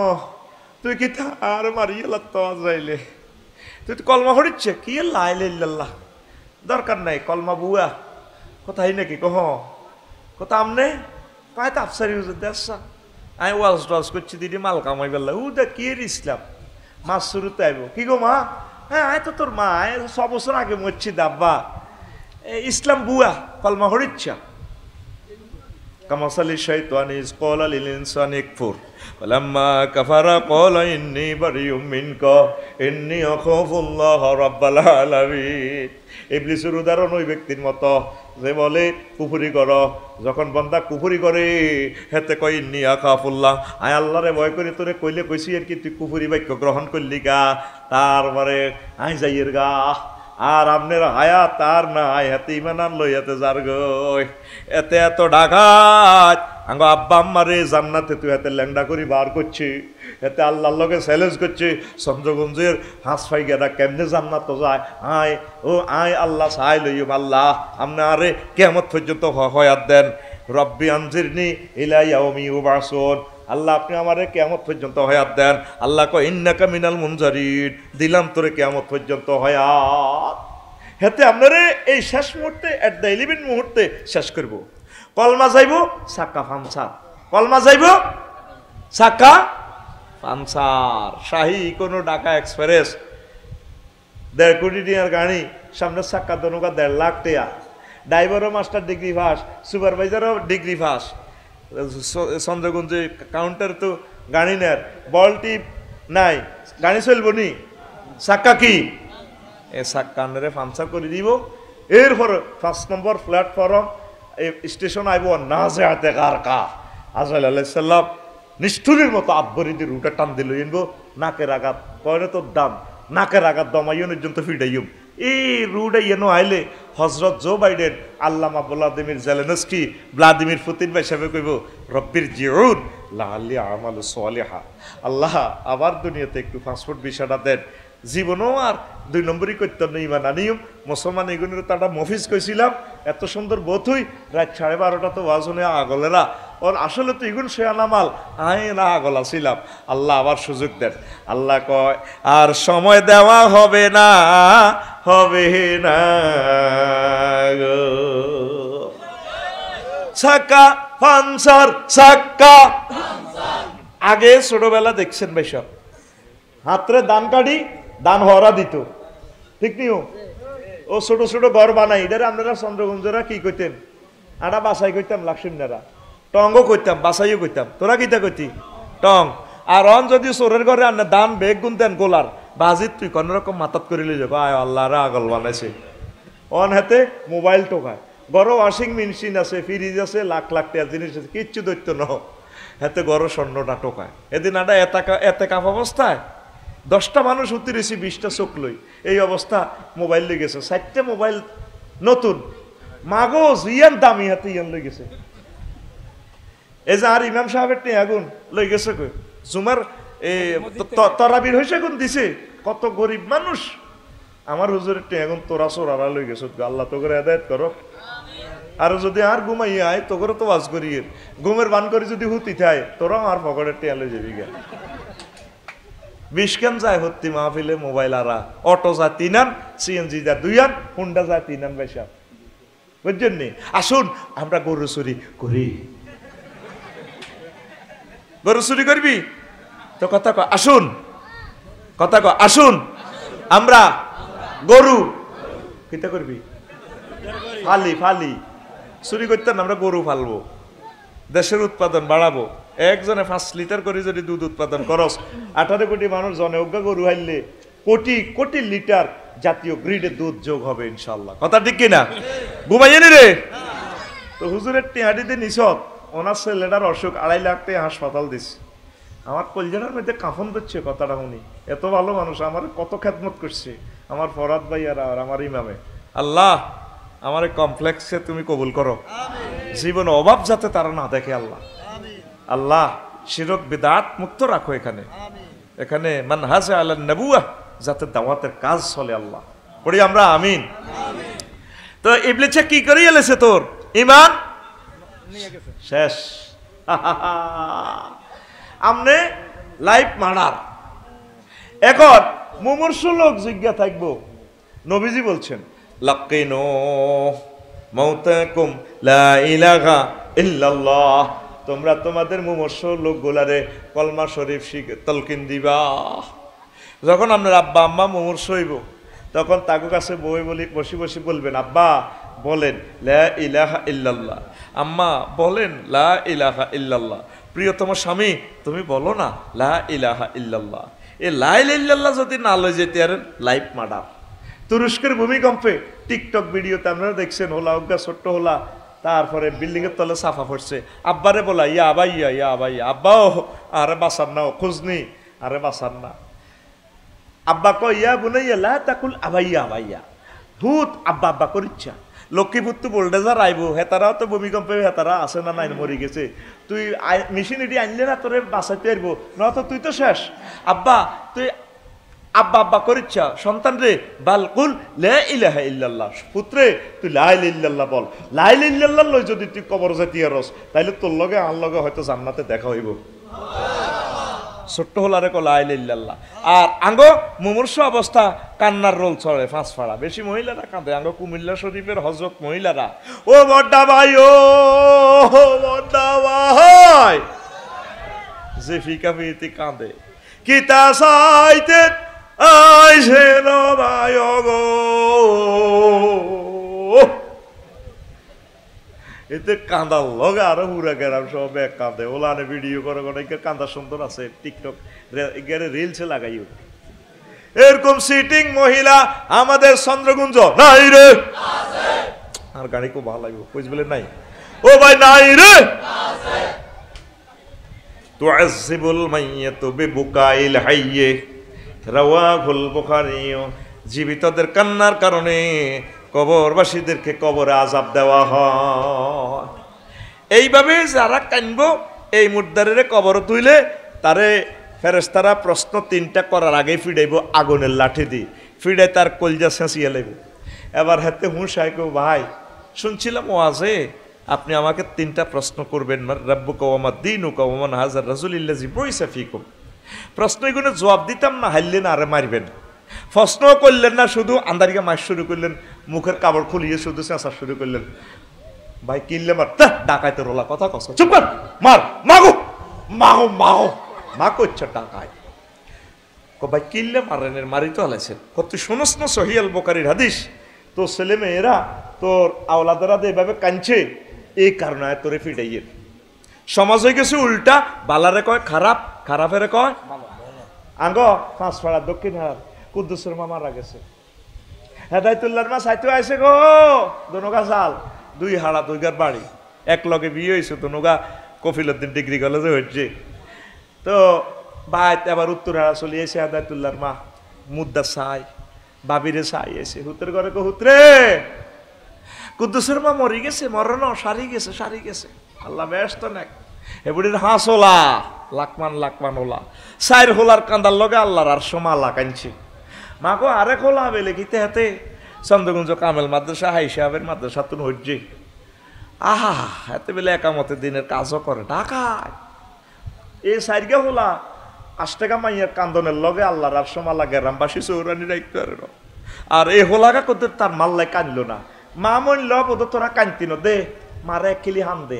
তুই কি তা আর মারিয়ে লাগতো আজরাইলে তুই তো কলমা হরিচ্ছে কি লাইলে ইল্লাল্লাহ দরকার নাই কলমা বুয়া কোথায় নাকি কহ কোথা আমনে পায় তো আফসার ইউজুর দেশা আমি ওয়াজ টজ করছি দিদি মাল কামাই বেলা উ দেখ কি ইসলাম মা শুরুতে আইব কি গো মা হ্যাঁ আয় তো তোর মা ছ বছর আগে মরছি দাব্বা ইসলাম বুয়া কলমা হরিচ্ছা কামাসালি শাইতানিস কলা লিল ইনসান ইকফুর ফলাম্মা কাফারা কলা ইন্নি বারিউম মিনকা ইন্নি আখাফুল্লাহ রাব্বাল আলামিন ইবলিসের উদাহরণ ওই ব্যক্তির মত যে বলে কুফুরি কর যখন বন্দা কুফুরি করে হেতে কই নিয়া খাফুল্লাহ আয় আল্লাহরে ভয় করে তোরে কইলে কইছি আর কি তুই কুফুরি বাক্য গ্রহণ করলি গা তারপরে আয় যাইয়ের গা আর আপনার হায়াত আর নাই হাতে ইমান আনলো এতে যার গো এতে এত ডাকাত আঙ্গো আব্বা আম্মা রে জান্নাতে তুই এতে ল্যাংডা করি বার করছি এতে আল্লাহর লোকে চ্যালেঞ্জ করছি চন্দ্রগঞ্জের হাঁস ফাই গেদা কেমনে জান্নাত তো যায় আয় ও আয় আল্লাহ সাই লই আল্লাহ আপনি আরে কেমন পর্যন্ত হয়াত দেন রব্বি নি ইলাই ও ইউবাসুন আল্লাহ আপনি আমারে কেমত পর্যন্ত হয়াত দেন আল্লাহ কয় ইন্নাকা মিনাল মুনজারির দিলাম তোরে কেমত পর্যন্ত হয়াত হেতে আপনারে এই শেষ মুহূর্তে অ্যাট দ্য ইলেভেন মুহূর্তে শেষ করব কলমা যাইব সাক্কা ফানসার কলমা যাইব সাক্কা ফানসার শাহি কোনো ঢাকা এক্সপ্রেস দেড় কোটি টিয়ার গাড়ি সামনে সাক্কা দনুকা দেড় লাখ টিয়া ড্রাইভারও মাস্টার ডিগ্রি পাস সুপারভাইজারও ডিগ্রি পাস চন্দ্রগঞ্জে কাউন্টার তো গাড়ি নেয়ার বলটি নাই গাড়ি চলব নি সাক্কা কি এ কানেরে ফাংশন করে দিব এরপর ফার্স্ট নম্বর প্ল্যাটফর্ম স্টেশন আইব না যে হাতে কার কা আজল আলাইসাল্লাম নিষ্ঠুরের মতো আব্বরি দিয়ে রুটা টান দিল এনবো নাকের আঘাত কয়নে তোর দাম নাকের আঘাত দমাইও পর্যন্ত ফিডাইম এই রুডে এনো আইলে হজরত জো বাইডেন আল্লামা ভ্লাদিমির জেলেনস্কি ভ্লাদিমির পুতিন ভাই সাহেব কইব রব্বির জিউন লাহাল্লি আমাল সোয়ালিহা আল্লাহ আবার দুনিয়াতে একটু পাসপোর্ট বিষয়টা দেন জীবনও আর দুই নম্বরই করতে না ইমান নানিও মুসলমান এগুনের তাটা মফিজ কইছিলাম এত সুন্দর বোধই রাত সাড়ে বারোটা তো বাজনে আগলেরা ওর আসলে তো এগুন সে আনামাল আয় না আগলা ছিলাম আল্লাহ আবার সুযোগ দেন আল্লাহ কয় আর সময় দেওয়া হবে না হবে না গো সাক্কা ফানসার সাক্কা আগে ছোটবেলা দেখছেন ভাই সব হাতরে দান কাটি দান হরা দিত ঠিক নিও ও ছোট ছোট ঘর বানাই এটারে আপনারা চন্দ্রগঞ্জরা কি করতেন আটা বাসাই করতাম লাক্ষ্মীনারা টংও করতাম বাসাইও করতাম তোরা কিতা করতি টং আর অন যদি চোরের ঘরে আন্না দান বেগ গুনতেন গোলার বাজিত তুই কোনো রকম মাতাত করে লিয়ে যাবো আয় আল্লাহরা আগল বানাইছে অন হাতে মোবাইল টোকায় বড় ওয়াশিং মেশিন আছে ফ্রিজ আছে লাখ লাখ টাকার জিনিস আছে কিচ্ছু দৈত্য ন হাতে গড় স্বর্ণটা টোকায় এদিন আটা এতাকা এতে কাপ অবস্থায় দশটা মানুষ উত্তিরেছি বিশটা চোখ লই এই অবস্থা মোবাইল লই গেছে সাতটা মোবাইল নতুন মাগজ ইয়ান দামি হাতে ইয়ান লই গেছে এই যে আর ইমাম সাহেবের টেঁ আগুন লই গেছে কই জুমার এ মানে তরাবির হয়েছে এখন দিছে কত গরিব মানুষ আমার হুজুরের এখন তোরা সোরারা লই গেছ আল্লাহ তো করে আদায়ত করো আর যদি আর ঘুমাই আয় তো করে তো ওয়াজ করি ঘুমের বান করে যদি হুতি থায় তোরা আমার পকেটের টেয়া লই যাবি গা বিশকান যায় হত্তি মাহফিলে মোবাইল আরা অটো যা তিন আন সিএনজি যা দুই আন হুন্ডা যা তিন আন বেশান বুঝছেন নি আসুন আমরা গরু চুরি করি গরু চুরি করবি তো কথা কয় আসুন কথা কয় আসুন আমরা গরু কিতা করবি ফালি ফালি চুরি করতে আমরা গরু ফালবো দেশের উৎপাদন বাড়াবো একজনে পাঁচ লিটার করে যদি দুধ উৎপাদন করস আঠারো কোটি মানুষ জনযোগ্য গরু হাইলে কোটি কোটি লিটার জাতীয় গ্রিডে দুধ যোগ হবে ইনশাল্লাহ কথা ঠিক কিনা ঘুমাইনি রে তো হুজুরের টিহাটিতে নিছক ওনার ছেলেটার অসুখ আড়াই লাখ টাকা হাসপাতাল দিছে আমার কলজনের মধ্যে কাফন করছে কথাটা উনি এত ভালো মানুষ আমার কত খ্যাতমত করছে আমার ফরাদ ভাই আর আমার ইমামে আল্লাহ আমার কমপ্লেক্সে তুমি কবুল করো জীবন অভাব যাতে তারা না দেখে আল্লাহ আল্লাহ শিরক বিদাত মুক্ত রাখো এখানে এখানে মানহাজে আল্লাহ নবুয়া যাতে দাওয়াতের কাজ চলে আল্লাহ পড়ি আমরা আমিন তো ইবলিছে কি করে এলেছে তোর ইমান শেষ [LAUGHS] আমনে লাইফ মার্ডার এখন মুমূর্ষু লোক জিজ্ঞা থাকবো নবীজি বলছেন লাকিনো মৌতাকুম লা ইলাহা ইল্লাল্লাহ তোমরা তোমাদের মুমূর্ষ লোক গোলারে কলমা শরীফ শিখ তলকিন দিবা যখন আপনার আব্বা আম্মা মুমূর্ষ হইব তখন তাকে কাছে বই বলি বসে বসে বলবেন আব্বা বলেন লা ইলাহা ইল্লাল্লাহ আম্মা বলেন লা ইলাহা ইল্লাল্লাহ প্রিয়তম স্বামী তুমি বলো না লা ইলাহা ইল্লাল্লাহ এ লাইল ইল্লাল্লাহ যদি না লয়ে যেতে পারেন লাইফ মার্ডার তুরস্কের ভূমিকম্পে টিকটক ভিডিওতে আপনারা দেখছেন হোলা অজ্ঞা ছোট্ট হোলা তারপরে বিল্ডিংয়ের তলে সাফা পড়ছে আব্বারে বলা ইয়া আবা ইয়া ইয়া আবা ইয়া ও আরে বাসার না খুঁজনি আরে বাসার না আব্বা ক ইয়া বুনে ইয়া তাকুল আবা ইয়া ভূত আব্বা আব্বা করিচ্ছা লক্ষ্মীপুর তো বোল্ডেজার আইব হেতারাও তো ভূমিকম্পে হেতারা আছে না নাই মরি গেছে তুই মেশিন এটি আনলে না তোর বাঁচাইতে পারবো নত তুই তো শেষ আব্বা তুই আব্বা আব্বা করিচ্ছা সন্তান রে বালকুল ইলাহা ইল্লাল্লাহ পুত্রে তুই লাইল ইল্লাল্লাহ বল লাইল ইল্লাল্লাহ লই যদি তুই কবর জাতীয় রস তাইলে তোর লগে আন লগে হয়তো জান্নাতে দেখা হইব ছোট্ট হলারে কলা আইলিল্লাহ আর আঙ্গ মুমূর্ষ অবস্থা কান্নার রোল চলে ফাঁস ফাড়া বেশি মহিলারা কাঁদে আঙ্গ কুমিল্লা শরীফের হজরত মহিলারা ও বড্ডা ভাই ও বড্ডা ভাই যে ফিকা ফিতে কাঁদে কিতা সাইতে আইসে ভাই গো এতে কাঁদার লগা আরো পুরা গেলাম সব এক কাঁদে ওলানে ভিডিও করে অনেকে কাঁদার সুন্দর আছে টিকটক গেলে রিলসে লাগাইও এরকম সিটিং মহিলা আমাদের চন্দ্রগুঞ্জ নাই রে আর গাড়ি খুব ভালো লাগবে কইস বলে নাই ও ভাই নাই রে তো বে বিবুকাইল হাইয়ে ভুল বোখারিও জীবিতদের কান্নার কারণে কবরবাসীদেরকে কবরে আজাব দেওয়া হয় এইভাবে যারা কানব এই মুদ্দারের কবর তুইলে তারে ফেরেস্তারা প্রশ্ন তিনটা করার আগে ফিডাইব আগুনের লাঠি দিয়ে ফিডে তার কলজা ছেঁচিয়ে লেব এবার হাতে হুঁশ গো ভাই শুনছিলাম ও আজে আপনি আমাকে তিনটা প্রশ্ন করবেন রাব্বু কওয়ামা দিন কওয়ামান হাজার রাজুলিল্লা জি বইসা ফিকুম প্রশ্ন এগুলো জবাব দিতাম না হারলেন আরে মারবেন প্রশ্ন করলেন না শুধু আন্দারিকা মার শুরু করলেন মুখের কাপড় খুলিয়ে শুধু চেঁচা শুরু করলেন ভাই কিনলে মার ডাকাইতে রোলা কথা কস চুপ কর মার মাগো মাগো মাগো মা করছে ডাকায় ভাই কিনলে মারেনের মারি তো হালাইছেন তুই শুনস না সহিয়াল বোকারির হাদিস তোর ছেলে মেয়েরা তোর আওলাদারা এভাবে কাঁদছে এই কারণে তোরে ফিটাইয়ে সমাজ হয়ে গেছে উল্টা বালারে কয় খারাপ খারাপের কয় আঙ্গ পাঁচ ফাড়া দক্ষিণ হার কুদ্দুসের মামারা গেছে হেদায়তুল্লার মা সাইতে আইসে গো দনোগা সাল দুই হাড়া দুইগার বাড়ি এক লগে বিয়ে হয়েছে দনোগা কফিলউদ্দিন ডিগ্রি কলেজে হচ্ছে তো বাইতে এবার উত্তর হাড়া চলে এসে হেদায়তুল্লার মা মুদ্দা সাই বাবিরে সাই এসে হুতের ঘরে কো হুতরে কুদ্দুসের মা মরি গেছে মরণ সারি গেছে সারি গেছে আল্লাহ ব্যস্ত নাক এবুড়ির হাঁস ওলা লাকমান লাকমান ওলা সাইর হোলার কান্দার লগে আল্লাহর আর সোমা লাকাইছে মাগো আরে কোলা হবে লেখিতে হাতে চন্দ্রগঞ্জ কামেল মাদ্রাসা হাই সাহেবের মাদ্রাসা তো হজ্জে আহা এত বেলে একামতের দিনের কাজও করে ঢাকায় এই সাইডকে হোলা আশ টাকা মাইয়ার কান্দনের লগে আল্লাহর আর সোমালা গেরামবাসী চৌরানি দায়িত্ব আর আর এই হোলাগা করতে তার মাল্লায় কানলো না মা মন লোক ওদের তোরা কান্তিন দে মারে কিলি হান দে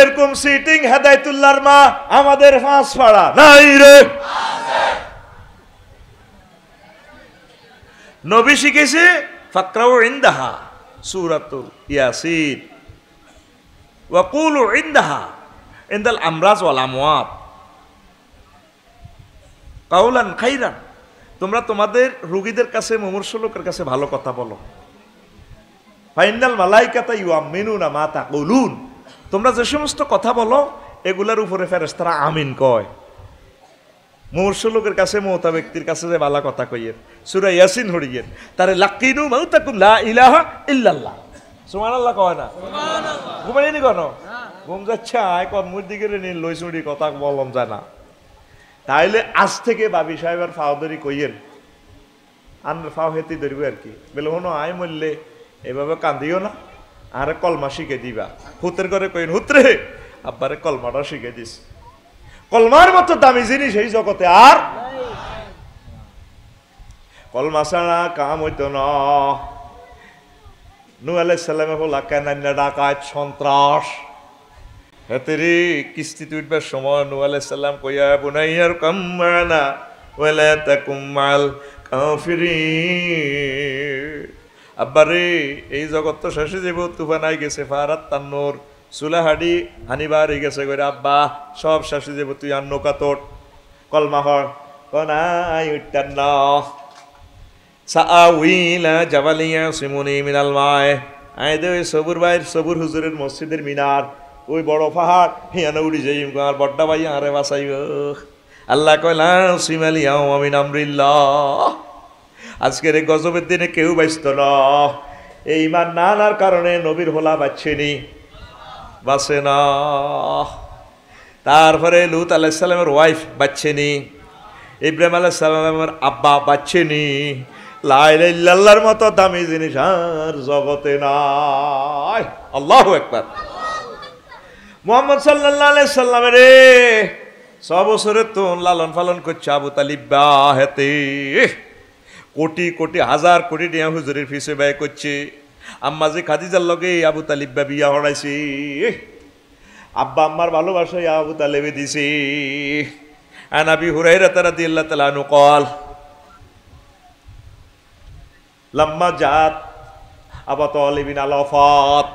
এরকম সিটিং হেদায়তুল্লাহর মা আমাদের ফাঁস ফাড়া নাই রে নবী শিখেছে ফাকরাউ ইন্দাহা সুরাত ইয়াসিন ওয়াকুল ইন্দাহা ইন্দাল আমরাজ ওয়াল আমওয়াত কাউলান খাইরান তোমরা তোমাদের রুগীদের কাছে মুমূর্ষ লোকের কাছে ভালো কথা বলো ফাইনাল মালাইকাতা ইউ আমিনুনা মা তাকুলুন তোমরা যে সমস্ত কথা বলো এগুলার উপরে ফেরেস্তারা আমিন কয় মৌর্ষ লোকের কাছে মমতা ব্যক্তির কাছে যে বালা কথা কইয়ের সুরা ইয়াসিন হরিয়ের তারে লাকিনু মাউতাকুম লা ইলাহা ইল্লাল্লাহ আল্লাহ কয় না ঘুমাইনি কেন ঘুম যাচ্ছে আয় কর মুর দিকে নিন লই চুড়ি কথা বললাম জানা তাইলে আজ থেকে বাবি সাহেবের ফাও ধরি কইয়েন আন্দার ফাও হেতি ধরবে আর কি বলে হনো আয় মরলে এভাবে কান্দিও না আর কলমা শিখে দিবা হুতের ঘরে কইন হুতরে আব্বারে কলমাটা শিখে দিস কলমার মতো দামি জিনিস এই জগতে আর কলমা ছাড়া কাম হইতো ন নু আলাইসাল্লামে হলা কেনান্না ডাকায় সন্ত্রাস হেতেরি কিস্তি তুটবার সময় নু আলাইসাল্লাম কইয়া বুনাইয়ার কাম্মানা ওয়ালা তাকুম্মাল কাফিরিন আব্বা রে এই জগৎ তো শেষে যাব তুফানাই গেছে ফারাত তান্নর সুলাহাডি হানিবার হয়ে গেছে করে আব্বা সব শেষে যাব তুই আর নৌকা তোর কলমাহর কনাই উঠতার মায় দে আল্লাহ কয়লা সিমালিয়া আমি আমরিল্লাহ আজকের এই গজবের দিনে কেউ ব্যস্ত ন এই ইমান নানার কারণে নবীর হোলা বাচ্ছেনি বাসে না তারপরে লুত আলাইসাল্লামের ওয়াইফ বাচ্চেনি ইব্রাহিম আলাইসাল্লামের আব্বা বাচ্চেনি লাইল্লার মতো দামি জিনিস আর জগতে নাই আল্লাহ একবার মোহাম্মদ সাল্লাহ আলাইসাল্লামের রে ছ বছরের তো লালন পালন করছে আবু তালিব্বা হেতে কোটি কোটি হাজার কোটি টিয়া হুজুরের ফিসে ব্যয় করছে আম্মা যে খাদিজার লগে আবু তালিব্বা বিয়া হড়াইছি আব্বা আম্মার ভালোবাসায় আবু তালেবে দিছে আনাবি হুরাইরা তারা দিল্লা তালা নুকল লম্মা জাত আবা তলিবিন আলফাত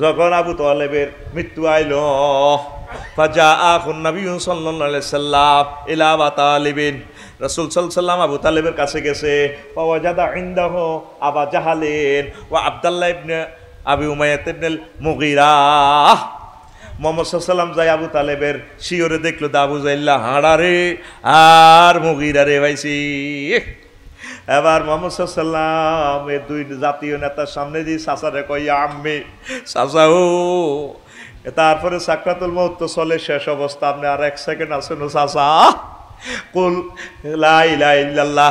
যখন আবু তলেবের মৃত্যু আইল ফাজা আহ নবী আলাইহি সাল্লাম ইলা আবা তালেবিন রসুল সাল্লাম আবু তালেবের কাছে গেছে ওয়াজাদা ইন্দাহ আবা জাহালেন ও আবদাল্লাহ ইবনে আবি উমায়াত ইবনেল মুগিরা মোহাম্মদ সাল্লাম যাই আবু তালেবের শিওরে দেখলো দাবু জাইল্লা হাঁড়ারে আর মুগিরা রে ভাইছি এবার মোহাম্মদ সাল্লাম এ দুই জাতীয় নেতার সামনে দিয়ে সাসারে কই আম্মি সাসাও তারপরে সাকরাতুল মহত্ব চলে শেষ অবস্থা আপনি আর এক সেকেন্ড আসেন সাসা কুল ইল্লাল্লাহ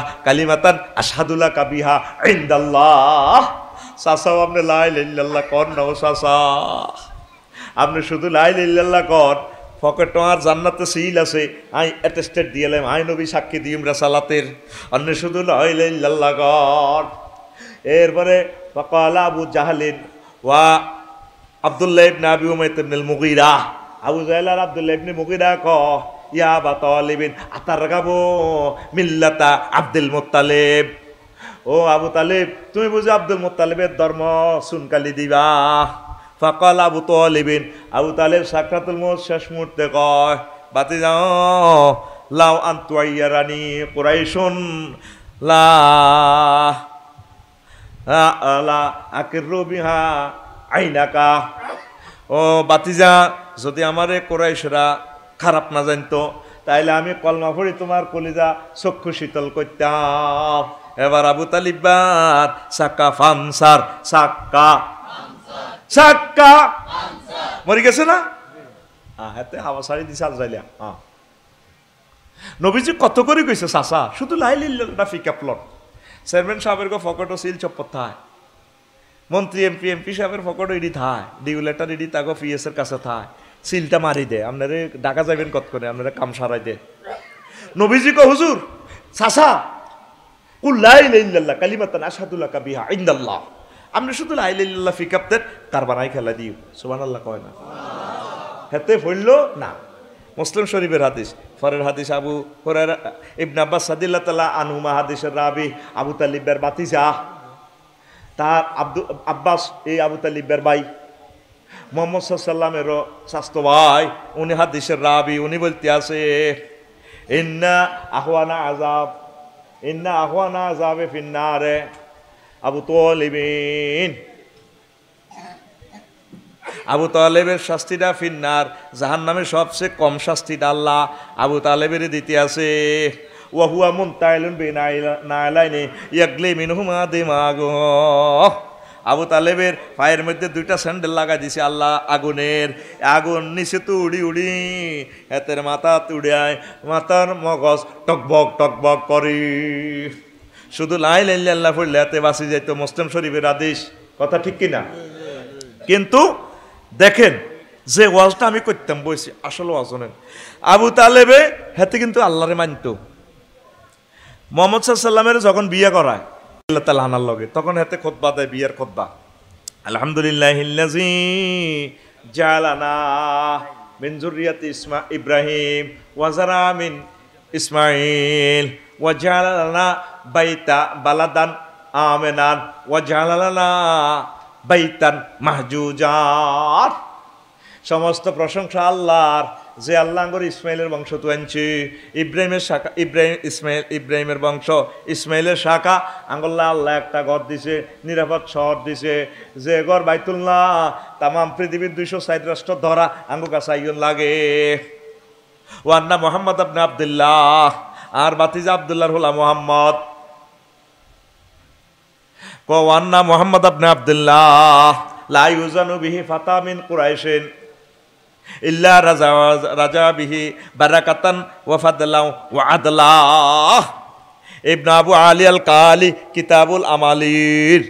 কাবিহা ইন্দাল্লাহ আপনি শুধু লাই লাল্লাহ কর ফকেট তোমার জান্নাতে সিল আছে আই অ্যাটেস্টেড দিয়েলাম আই নবী সাক্ষী দিম রাসালাতের অন্য শুধু লাই লাল্লাহ কর এরপরে ফকাল আবু জাহালিন ওয়া আবদুল্লাহ ইবনে আবি উমাইত ইবনে মুগীরা আবু জাহাল আর আবদুল্লাহ ইবনে মুগীরা কয় ইয়া বা তলিবিন আতার গাবো মিল্লাতা আব্দুল মোত্তালেব ও আবু তালেব তুমি বুঝো আব্দুল মোত্তালেবের ধর্ম সুনকালি দিবা ফাকাল আবু তলিবিন আবু তালেব সাক্ষাতুল মোত শেষ মুহূর্তে কয় বাতি যাও লাও আন্তুয়াইয়া রানী কোরাইশন লা লা আকির বিহা আইনাকা ও যা যদি আমার কোরাইশরা খারাপ না জানতো তাইলে আমি কলমা পড়ি তোমার কলিজা চক্ষু শীতল করতাম এবার আবু তালিবাদ সাক্কা ফানসার সাক্কা সাক্কা মরে গেছে না হাতে হাওয়া সারি দিছে আলজাইলিয়া হ্যাঁ নবীজি কত করে কইছে চাচা শুধু লাই লাইলিল্লা ফিকা প্লট চেয়ারম্যান সাহেবের গো ফকটও সিল চপ্পর থায় মন্ত্রী এমপি এমপি সাহেবের ফকটও ইডি থায় রেগুলেটর ইডি তাগো পিএস এর কাছে থায় চিলটা মারি দে আপনারে ডাকা যাবেন কতক্ষণে আপনারা কাম সারাই দে নবীজি কো হুজুর সাসা কুল্লাহ কালিমাতান আসাদুল্লাহ কাবিহা ইন্দাল্লাহ আপনি শুধু লাই লাইল্লাহ ফিক আপ দেন তার বানাই খেলা দিও সুবান আল্লাহ কয় না হেতে ফইল না মুসলিম শরীফের হাদিস ফরের হাদিস আবু ফরের ইবন আব্বাস সাদিল্লা তাল্লাহ আনুমা হাদিসের রাবি আবু তালিবের বাতিজা তার আব্দু আব্বাস এই আবু তালিবের বাই মোহাম্মদ সাল্লামেরও স্বাস্থ্য ভাই উনি হাদিসের রাবি উনি বলতে আছে ইন্না আহওয়ানা আজাব ইন্না আহওয়ানা আজাবে রে আবু তলিবিন আবু তালেবের শাস্তিটা ফিন্নার জাহান নামে সবচেয়ে কম শাস্তিটা আল্লাহ আবু তালেবের দিতে আছে ওয়াহুয়া মুন তাইলুন বে নাইলাইনি ইয়াগলি মিনহুমা দিমাগ আবু তালেবের পায়ের মধ্যে দুইটা স্যান্ডেল লাগা দিছে আল্লাহ আগুনের আগুন নিচে তো উড়ি উড়ি হাতের মাথা তুড়ায় মাথার মগজ টকবক টকবক করি শুধু লাই লাইলে আল্লাহ পড়লে হাতে বাঁচি যাইতো মুসলিম শরীফের আদেশ কথা ঠিক কিনা কিন্তু দেখেন যে ওয়াজটা আমি করতাম বইছি আসলে ওয়াজ আবু তালেবে হাতে কিন্তু আল্লাহরে মানত মোহাম্মদ সাল্লামের যখন বিয়ে করায় আল্লাহ তালা হানার লগে তখন হাতে খোদ্া দেয় বিয়ের খোদ্া আলহামদুলিল্লাহ জালানা মিনজুরিয়াত ইসমা ইব্রাহিম ওয়াজারা মিন ইসমাইল ওয়াজালানা বাইতা বালাদান আমেনান ওয়াজালানা বাইতান মাহজুজার সমস্ত প্রশংসা আল্লাহর যে আল্লাহ আঙ্গর ইসমাইলের বংশ আনছি ইব্রাহিমের শাখা ইব্রাহিম ইসমাইল ইব্রাহিমের বংশ ইসমাইলের শাখা আঙ্গল্লা আল্লাহ একটা ঘর দিছে নিরাপদ শহর দিছে যে ঘর বাইতুল্লাহ তামাম পৃথিবীর দুইশো সাইড রাষ্ট্র ধরা আঙ্গু কাছাইন লাগে ওয়ান্না মোহাম্মদ আপনি আবদুল্লাহ আর বাতিজা আবদুল্লাহর হলা মোহাম্মদ ওয়ান্না মোহাম্মদ আপনি আবদুল্লাহ লাইউজানু বিহি ফাতামিন কুরাইশেন ইল্লা রাজা রাজা বিহি বারাকাতান ওয়াফাদলাউ ওয়া আদলাহ ইবনা আবু আলী আল কালি কিতাবুল আমালির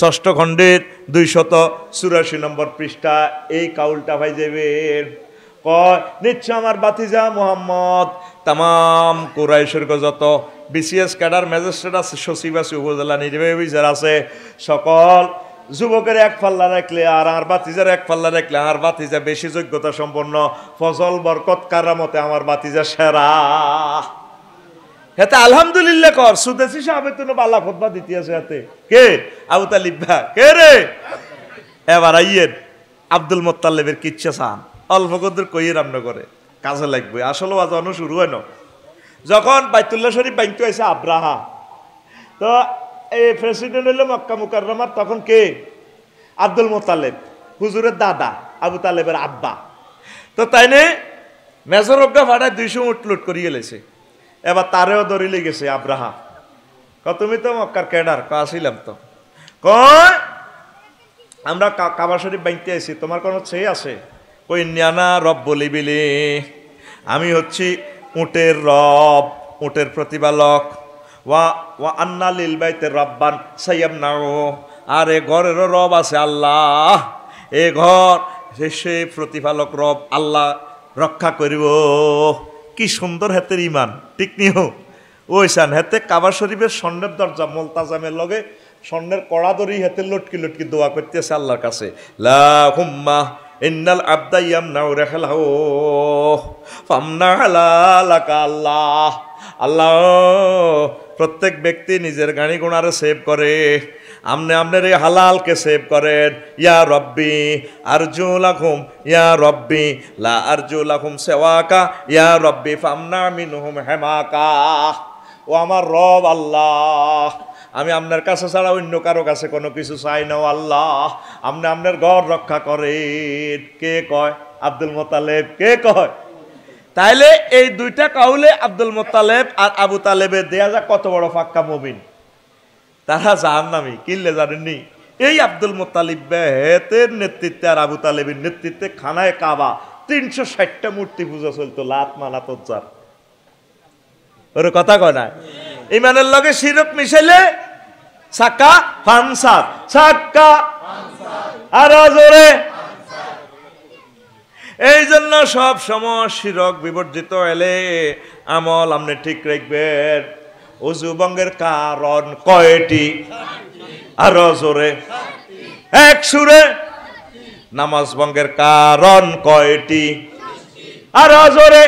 ষষ্ঠ খণ্ডের দুইশত চুরাশি নম্বর পৃষ্ঠা এই কাউলটা ভাই যাবেন কয় নিশ্চয় আমার বাতিজা মোহাম্মদ তাম স্বর্গ যত বিসিএস ক্যাডার ম্যাজিস্ট্রেট আছে সচিব আছে উপজেলা নির্বাহী বিচার আছে সকল যুবকের এক পাল্লা রাখলে আর আর বাতিজার এক পাল্লা রাখলে আর বাতিজা বেশি যোগ্যতা সম্পন্ন ফজল বরকত কারামতে আমার বাতিজা সেরা এতে আলহামদুলিল্লাহ কর সুদেশি সাহেবের তো বাল্লা খোদবা দিতে আছে হাতে কে আবু তালিব্বা কে রে এবার আইয়ের আব্দুল মোত্তালেবের কিচ্ছা চান অল্প কদ্দুর কইয়ের রান্না করে কাজে লাগবে আসলে আজানো শুরু হয় না যখন বাইতুল্লাহ শরীফ বাইতে আছে আব্রাহা তো এই প্রেসিডেন্ট হইল মক্কা মুকার তখন কে আব্দুল মোতালেব হুজুরের দাদা আবু তালেবের আব্বা তো তাই মেজর অজ্ঞা ভাড়ায় দুইশো উঠ লুট করিয়ে গেলেছে এবার তারেও দরি গেছে আব্রাহা ক তুমি তো মক্কার ক্যাডার ক আসিলাম তো ক আমরা কাবা শরীফ বাইতে আছি তোমার কোনো ছেয়ে আছে ওই নানা রব বিলি আমি হচ্ছি উটের রব উটের প্রতিপালক ওয়া আন্না লিল বাইতে রব্বান সাইয়াম নাও আর এ ঘরেরও রব আছে আল্লাহ এ ঘর সে প্রতিপালক রব আল্লাহ রক্ষা করিব কি সুন্দর হাতের ইমান ঠিক নিও ওইসান হেতে কাবা শরীফের স্বর্ণের দরজা মোলতাজামের লগে স্বর্ণের কড়া দড়ি হেতে লটকি লটকি দোয়া করতেছে আল্লাহর কাছে লা হুম্মা ইন্নাল আব্দা ইয়াম নাও রেখাল ফামনা হালা আল্লাহ আল্লাহ প্রত্যেক ব্যক্তি নিজের গাড়ি গোড়ারে সেভ করে আমনে আপনার এই হালালকে সেভ করেন ইয়া রব্বি আরজু লাখুম ইয়া রব্বি লা আরজু লাখুম সেওয়াকা ইয়া রব্বি ফামনা মিনহুম হেমাকা ও আমার রব আল্লাহ আমি আপনার কাছে ছাড়া অন্য কারো কাছে কোনো কিছু চাই না আল্লাহ আপনি আপনার ঘর রক্ষা করেন কে কয় আব্দুল মোতালেব কে কয় তাইলে এই দুইটা কাউলে আব্দুল মোতালেব আর আবু তালেবের দেয়া যা কত বড় ফাক্কা মবিন তারা জান নামি কিনলে জানেননি এই আব্দুল মোতালিবের নেতৃত্বে আর আবু তালেবের নেতৃত্বে খানায় কাবা তিনশো ষাটটা মূর্তি পূজা চলতো লাত মানা তজ্জার ওর কথা কয় না ইমানের লগে সিরপ মিশাইলে সাক্কা ফানসাদ সাক্কা আর জোরে এই জন্য সব সময় শিরক বিবর্জিত এলে আমল আপনি ঠিক রাখবেন অজুবঙ্গের কারণ কয়টি আর জোরে এক সুরে নামাজ ভঙ্গের কারণ কয়টি আর জোরে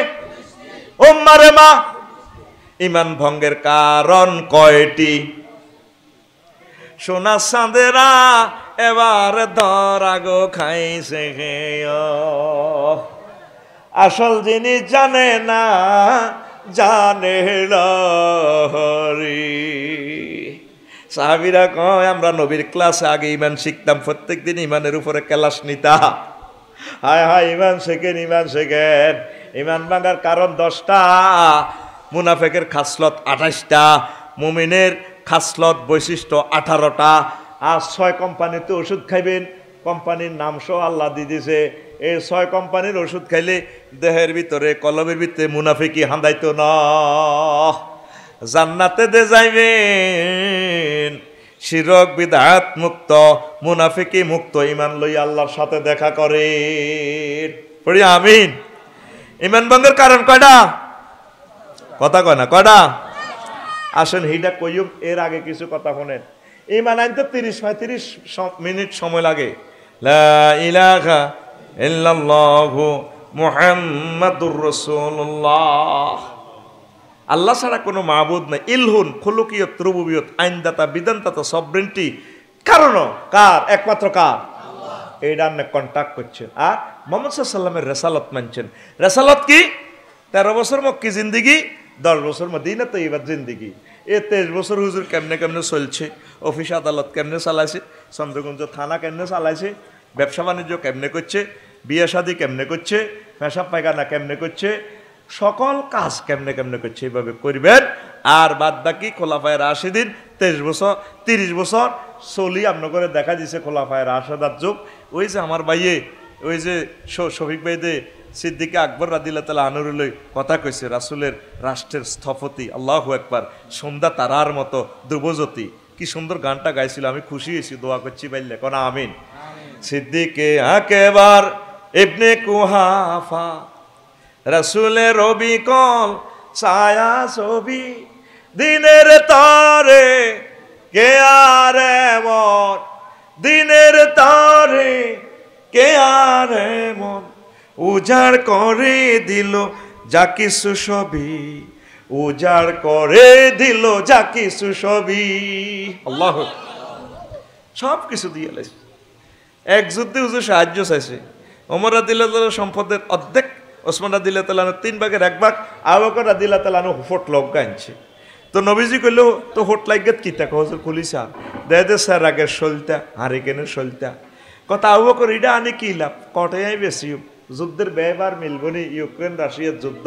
উম্মারে মা ইমান ভঙ্গের কারণ কয়টি সোনা সাঁদেরা এবার ধরা গো খাইছে আসল জিনিস জানে না জানে সাহাবিরা কয় আমরা নবীর ক্লাসে আগে ইমান শিখতাম প্রত্যেক দিন ইমানের উপরে ক্লাস নিতা হায় হায় ইমান শেখেন ইমান শেখেন ইমান ভাঙার কারণ দশটা মুনাফেকের খাসলত আঠাশটা মুমিনের খাসলত বৈশিষ্ট্য আঠারোটা আর ছয় কোম্পানিতে ওষুধ খাইবেন কোম্পানির নাম সহ আল্লাহ দিয়ে দিছে এই ছয় কোম্পানির ওষুধ খাইলে দেহের ভিতরে কলমের ভিতরে মুনাফিকি হাঁদাইতো না জান্নাতে দে যাইবেন শিরক বিদাত মুক্ত মুনাফিকি মুক্ত ইমান লই আল্লাহর সাথে দেখা করে আমিন ইমান বন্ধের কারণ কয়টা কথা কয় না কয়টা আসেন হিডা কইম এর আগে কিছু কথা শোনেন ইমান আনতে তিরিশ পঁয়ত্রিশ মিনিট সময় লাগে ইলাহা মোহাম্মদুর রসুল্লাহ আল্লাহ ছাড়া কোনো মাহবুদ নাই ইলহুন খুলুকিয়ত রুবুবিয়ত আইনদাতা বিধানদাতা সবরেন্টি কারণ কার একমাত্র কার এইটা আপনি কন্ট্যাক্ট করছেন আর মোহাম্মদ সাল্লামের রেসালত মানছেন রেসালত কি তেরো বছর মক্কি জিন্দিগি দশ বছর মদিনা তো এবার জিন্দিগি এ তেইশ বছর হুজুর কেমনে কেমনে চলছে অফিস আদালত কেমনে চালাইছে চন্দ্রগঞ্জ থানা কেমনে চালাইছে ব্যবসা বাণিজ্য কেমনে করছে বিয়ে শাদি কেমনে করছে পেশাব পায়খানা কেমনে করছে সকল কাজ কেমনে কেমনে করছে এইভাবে করবেন আর বাদ বাকি খোলাফায় রাশি দিন তেইশ বছর তিরিশ বছর চলি করে দেখা দিছে খোলাফায় রাশাদার যুগ ওই যে আমার ভাইয়ে ওই যে শফিক ভাইদের সিদ্দিকে আকবর রাদিল্লা তালা আনুরুলই কথা কইছে রাসুলের রাষ্ট্রের স্থপতি আল্লাহ একবার সন্ধ্যা তারার মতো ধ্রুবজ্যোতি কি সুন্দর গানটা গাইছিল আমি খুশি হয়েছি দোয়া করছি বাইলে কোন আমিন সিদ্দিকে একেবার ইবনে কুহাফা রবি কল ছায়া ছবি দিনের তারে কে আর মন দিনের তারে কে আর মন উজাড় করে দিল যা কিছু সবই উজাড় করে দিল যা কিছু সবই আল্লাহ সব কিছু দিয়ে লাইছে এক যুদ্ধে উজু সাহায্য চাইছে অমর আদিল্লা সম্পদের অর্ধেক ওসমান আদিল্লা তালান তিন ভাগের এক ভাগ আবাকর আদিল্লা তালানো হুফট লগ্গা আনছে তো নবীজি কইল তো হোট লাগাত কিতা কহজুর খুলিসা দেয় দে স্যার আগের সলতা হারিকেনের সলতা কথা আবাকর এটা আনি কি লাভ কটাই বেশি যুদ্ধের ব্যয়বার মিলবনি ইউক্রেন রাশিয়ার যুদ্ধ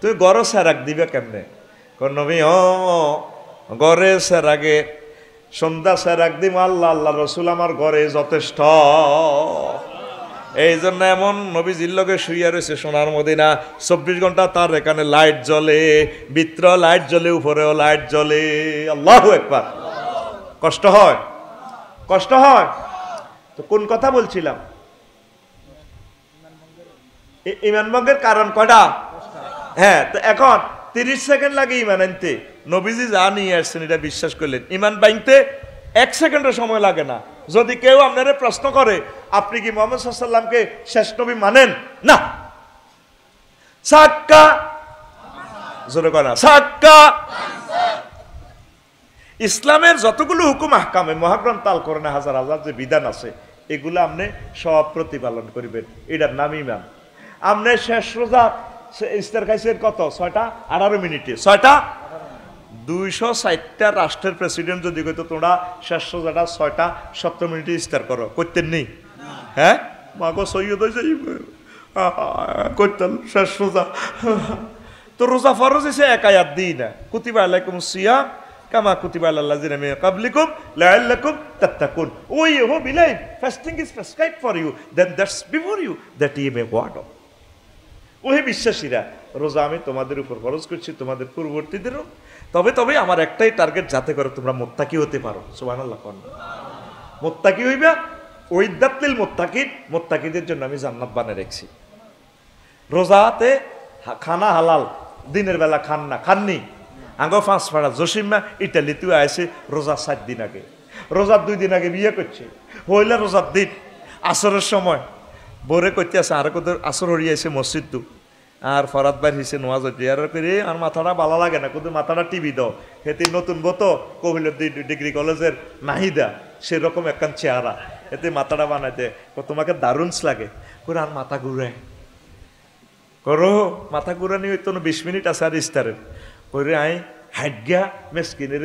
তুই গড় স্যারাক দিবে কেমনে কনবী অ গড়ে সেরাগে সন্ধ্যা স্যারাক দিম আল্লাহ আল্লাহ রসুল আমার ঘরে যথেষ্ট এই জন্য এমন নবী জিল্লকে শুইয়া রয়েছে সোনার মদিনা চব্বিশ ঘন্টা তার এখানে লাইট জ্বলে বিত্র লাইট জ্বলে উপরেও লাইট জ্বলে আল্লাহ একবার কষ্ট হয় কষ্ট হয় তো কোন কথা বলছিলাম ইমান ভঙ্গের কারণ কয়টা হ্যাঁ তো এখন তিরিশ সেকেন্ড লাগে ইমান আনতে নবীজি যা নিয়ে আসছেন এটা বিশ্বাস করলেন ইমান বাইনতে এক সেকেন্ডের সময় লাগে না যদি কেউ আপনার প্রশ্ন করে আপনি কি মোহাম্মদ সাল্লামকে শেষ নবী মানেন না ইসলামের যতগুলো হুকুম আহকামে মহাগ্রাম তাল করেন হাজার হাজার যে বিধান আছে এগুলো আপনি সব প্রতিপালন করিবেন এটার নাম ইমান আমরা শেষ রোজা ইস্তার খাইছেন কত ছয়টা আঠারো মিনিটে ছয়টা দুইশো ষাটটা রাষ্ট্রের প্রেসিডেন্ট যদি কইতো তোমরা শেষ রোজাটা ছয়টা সপ্তম মিনিটে ইস্তার করো করতেন নেই হ্যাঁ মাগো সৈয়দ হয়েছে করতেন শেষ রোজা তো রোজা ফরজ এসে একাই আর দিই না কুতিবা আলাইকুম সিয়া কামা কুতিবা আল্লাহ জিনা মে কাবলিকুম লাআল্লাকুম তাত্তাকুন ও হো বিলাই fasting is prescribe for you then that's before you that you may what ওহে বিশ্বাসীরা রোজা আমি তোমাদের উপর খরচ করছি তোমাদের পূর্ববর্তীদেরও তবে তবে আমার একটাই টার্গেট যাতে করে তোমরা মোত্তাকি হতে পারো সুবাহ মোত্তাকি হইবা ওইদাতলিল মোত্তাকিদ মোত্তাকিদের জন্য আমি জান্নাত বানে রেখছি রোজাতে খানা হালাল দিনের বেলা খান না খাননি আঙ্গ ফাঁস ফাড়া জসিমা ইটালিতেও আসে রোজা সাত দিন আগে রোজার দুই দিন আগে বিয়ে করছে হইলে রোজার দিন আসরের সময় বরে করতে আসে আর কোথাও আসর হরিয়েছে আসে মসজিদ আর ফরাত বাইর হিসেবে নোয়াজ ডিয়ার করি আর মাথাটা ভালো লাগে না কিন্তু মাথাটা টিভি দাও হেতি নতুন বতো কহিল ডিগ্রি কলেজের নাহিদা সেরকম একখান চেহারা এতে মাথাটা বানাইতে তোমাকে দারুণস লাগে করে আর মাথা ঘুরে করো মাথা ঘুরে নিয়ে তো বিশ মিনিট আছে আর ইস্তারের করে আই হাইডগা মেসকিনের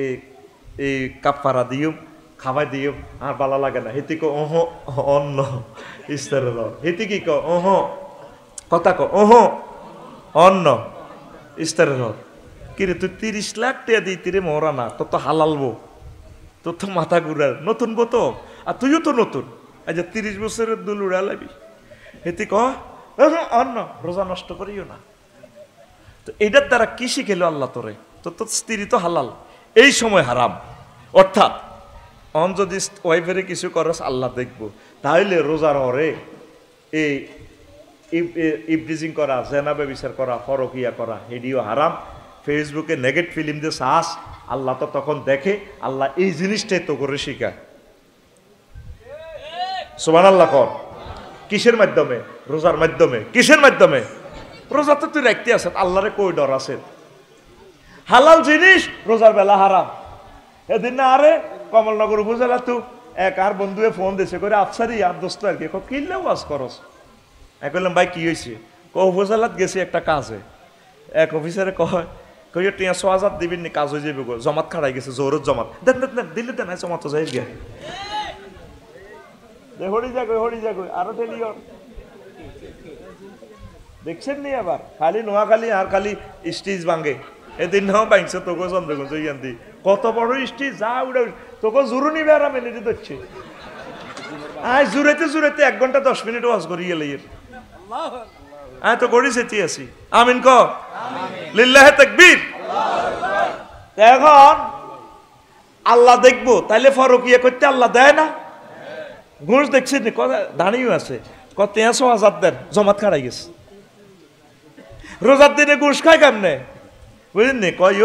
এই এই কাপড়া দিও খাবার দিও আর ভালো লাগে না হেতি কো অহ অন্ন ইস্তারের হেতি কি কো অহ কথা ক অহ অন্য ইস্তারের হর কিরে তুই তিরিশ লাখ টাকা দিই তিরে মরা না তোর তো হালাল তোর তো মাথা ঘুরার নতুন বো তো আর তুইও তো নতুন আচ্ছা তিরিশ বছরের দুল উড়া লাগবি হেতি ক অন্য রোজা নষ্ট করিও না তো এটার দ্বারা কি শিখেলো আল্লাহ তোরে তোর তো স্ত্রী তো হালাল এই সময় হারাম অর্থাৎ অন যদি ওয়াইফের কিছু করস আল্লাহ দেখবো তাহলে রোজার হরে এই ইভিজিং করা জেনাবে বিচার করা ফরকিয়া করা হেডিও হারাম ফেসবুকে নেগেট ফিল্ম দিয়ে সাহস আল্লাহ তো তখন দেখে আল্লাহ এই জিনিসটাই তো করে শিখায় সোমান আল্লাহ কর কিসের মাধ্যমে রোজার মাধ্যমে কিসের মাধ্যমে রোজা তো তুই রাখতে আছেন আল্লাহরে কই ডর আছে হালাল জিনিস রোজার বেলা হারাম এদিন না আরে কমলনগর উপজেলা তু এক আর বন্ধুয়ে ফোন দিছে করে আফসারি আর দোস্ত আর কি কিনলেও বাস করস আমি বললাম ভাই কী হয়েছে ক উপজেলাত গেছি একটা কাজে এক অফিসারে কয় কইয়া টিয়া ছ হাজার দিবি নি কাজ হয়ে যাবে গো জমাত খাড়াই গেছে জোরত জমাত দেন দেন দেন দিল্লি দেন জমাত যাই গে হরি যাগো হরি যাগো আরো ডেলিয়র দেখছেন নি আবার খালি নোয়াখালী আর খালি স্টিজ ভাঙে এদিন নাও বাংছে তোকে চন্দ্রগঞ্জ ইয়ান্তি কত বড় স্টিজ যা উড়ে তোকে জুরুনি বেড়া মেলে ধরছে আয় জুড়েতে জুড়েতে এক ঘন্টা দশ মিনিট ওয়াজ করিয়ে লাইয়ের হ্যাঁ তো গড়ি আমিন ক লিল্লাহে এখন আল্লাহ দেখবো তাইলে ফরকিয়া করতে আল্লাহ দেয় না ঘুষ দেখছি দাঁড়িয়ে আছে কত তেঁশো হাজার দেন জমাত খাড়াই গেছে রোজার দিনে ঘুষ খায় কেমনে বুঝলেন নি কয়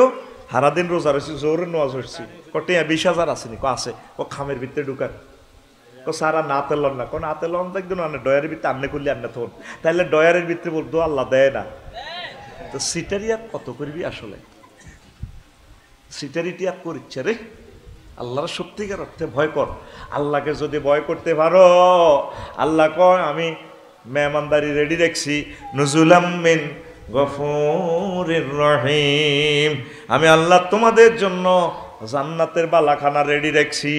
হারা দিন রোজা রয়েছি জোরে নোয়াজ হয়েছি কটে বিশ হাজার আসেনি ক আছে ক খামের ভিতরে ঢুকার তো সারা না তেলন না কোন আতেলন দেখবো না ডয়ারের ভিতরে আন্নে করলে আন্নে থন তাহলে ডয়ারের ভিতরে বলতো আল্লাহ দেয় না তো সিটারি আর কত করবি আসলে সিটারিটি আর করিচ্ছে রে আল্লাহর সত্যিকার অর্থে ভয় কর আল্লাহকে যদি ভয় করতে পারো আল্লাহ কয় আমি মেহমানদারি রেডি রাখছি নজুলাম্মিন গফুরির রহিম আমি আল্লাহ তোমাদের জন্য জান্নাতের বালাখানা রেডি রাখছি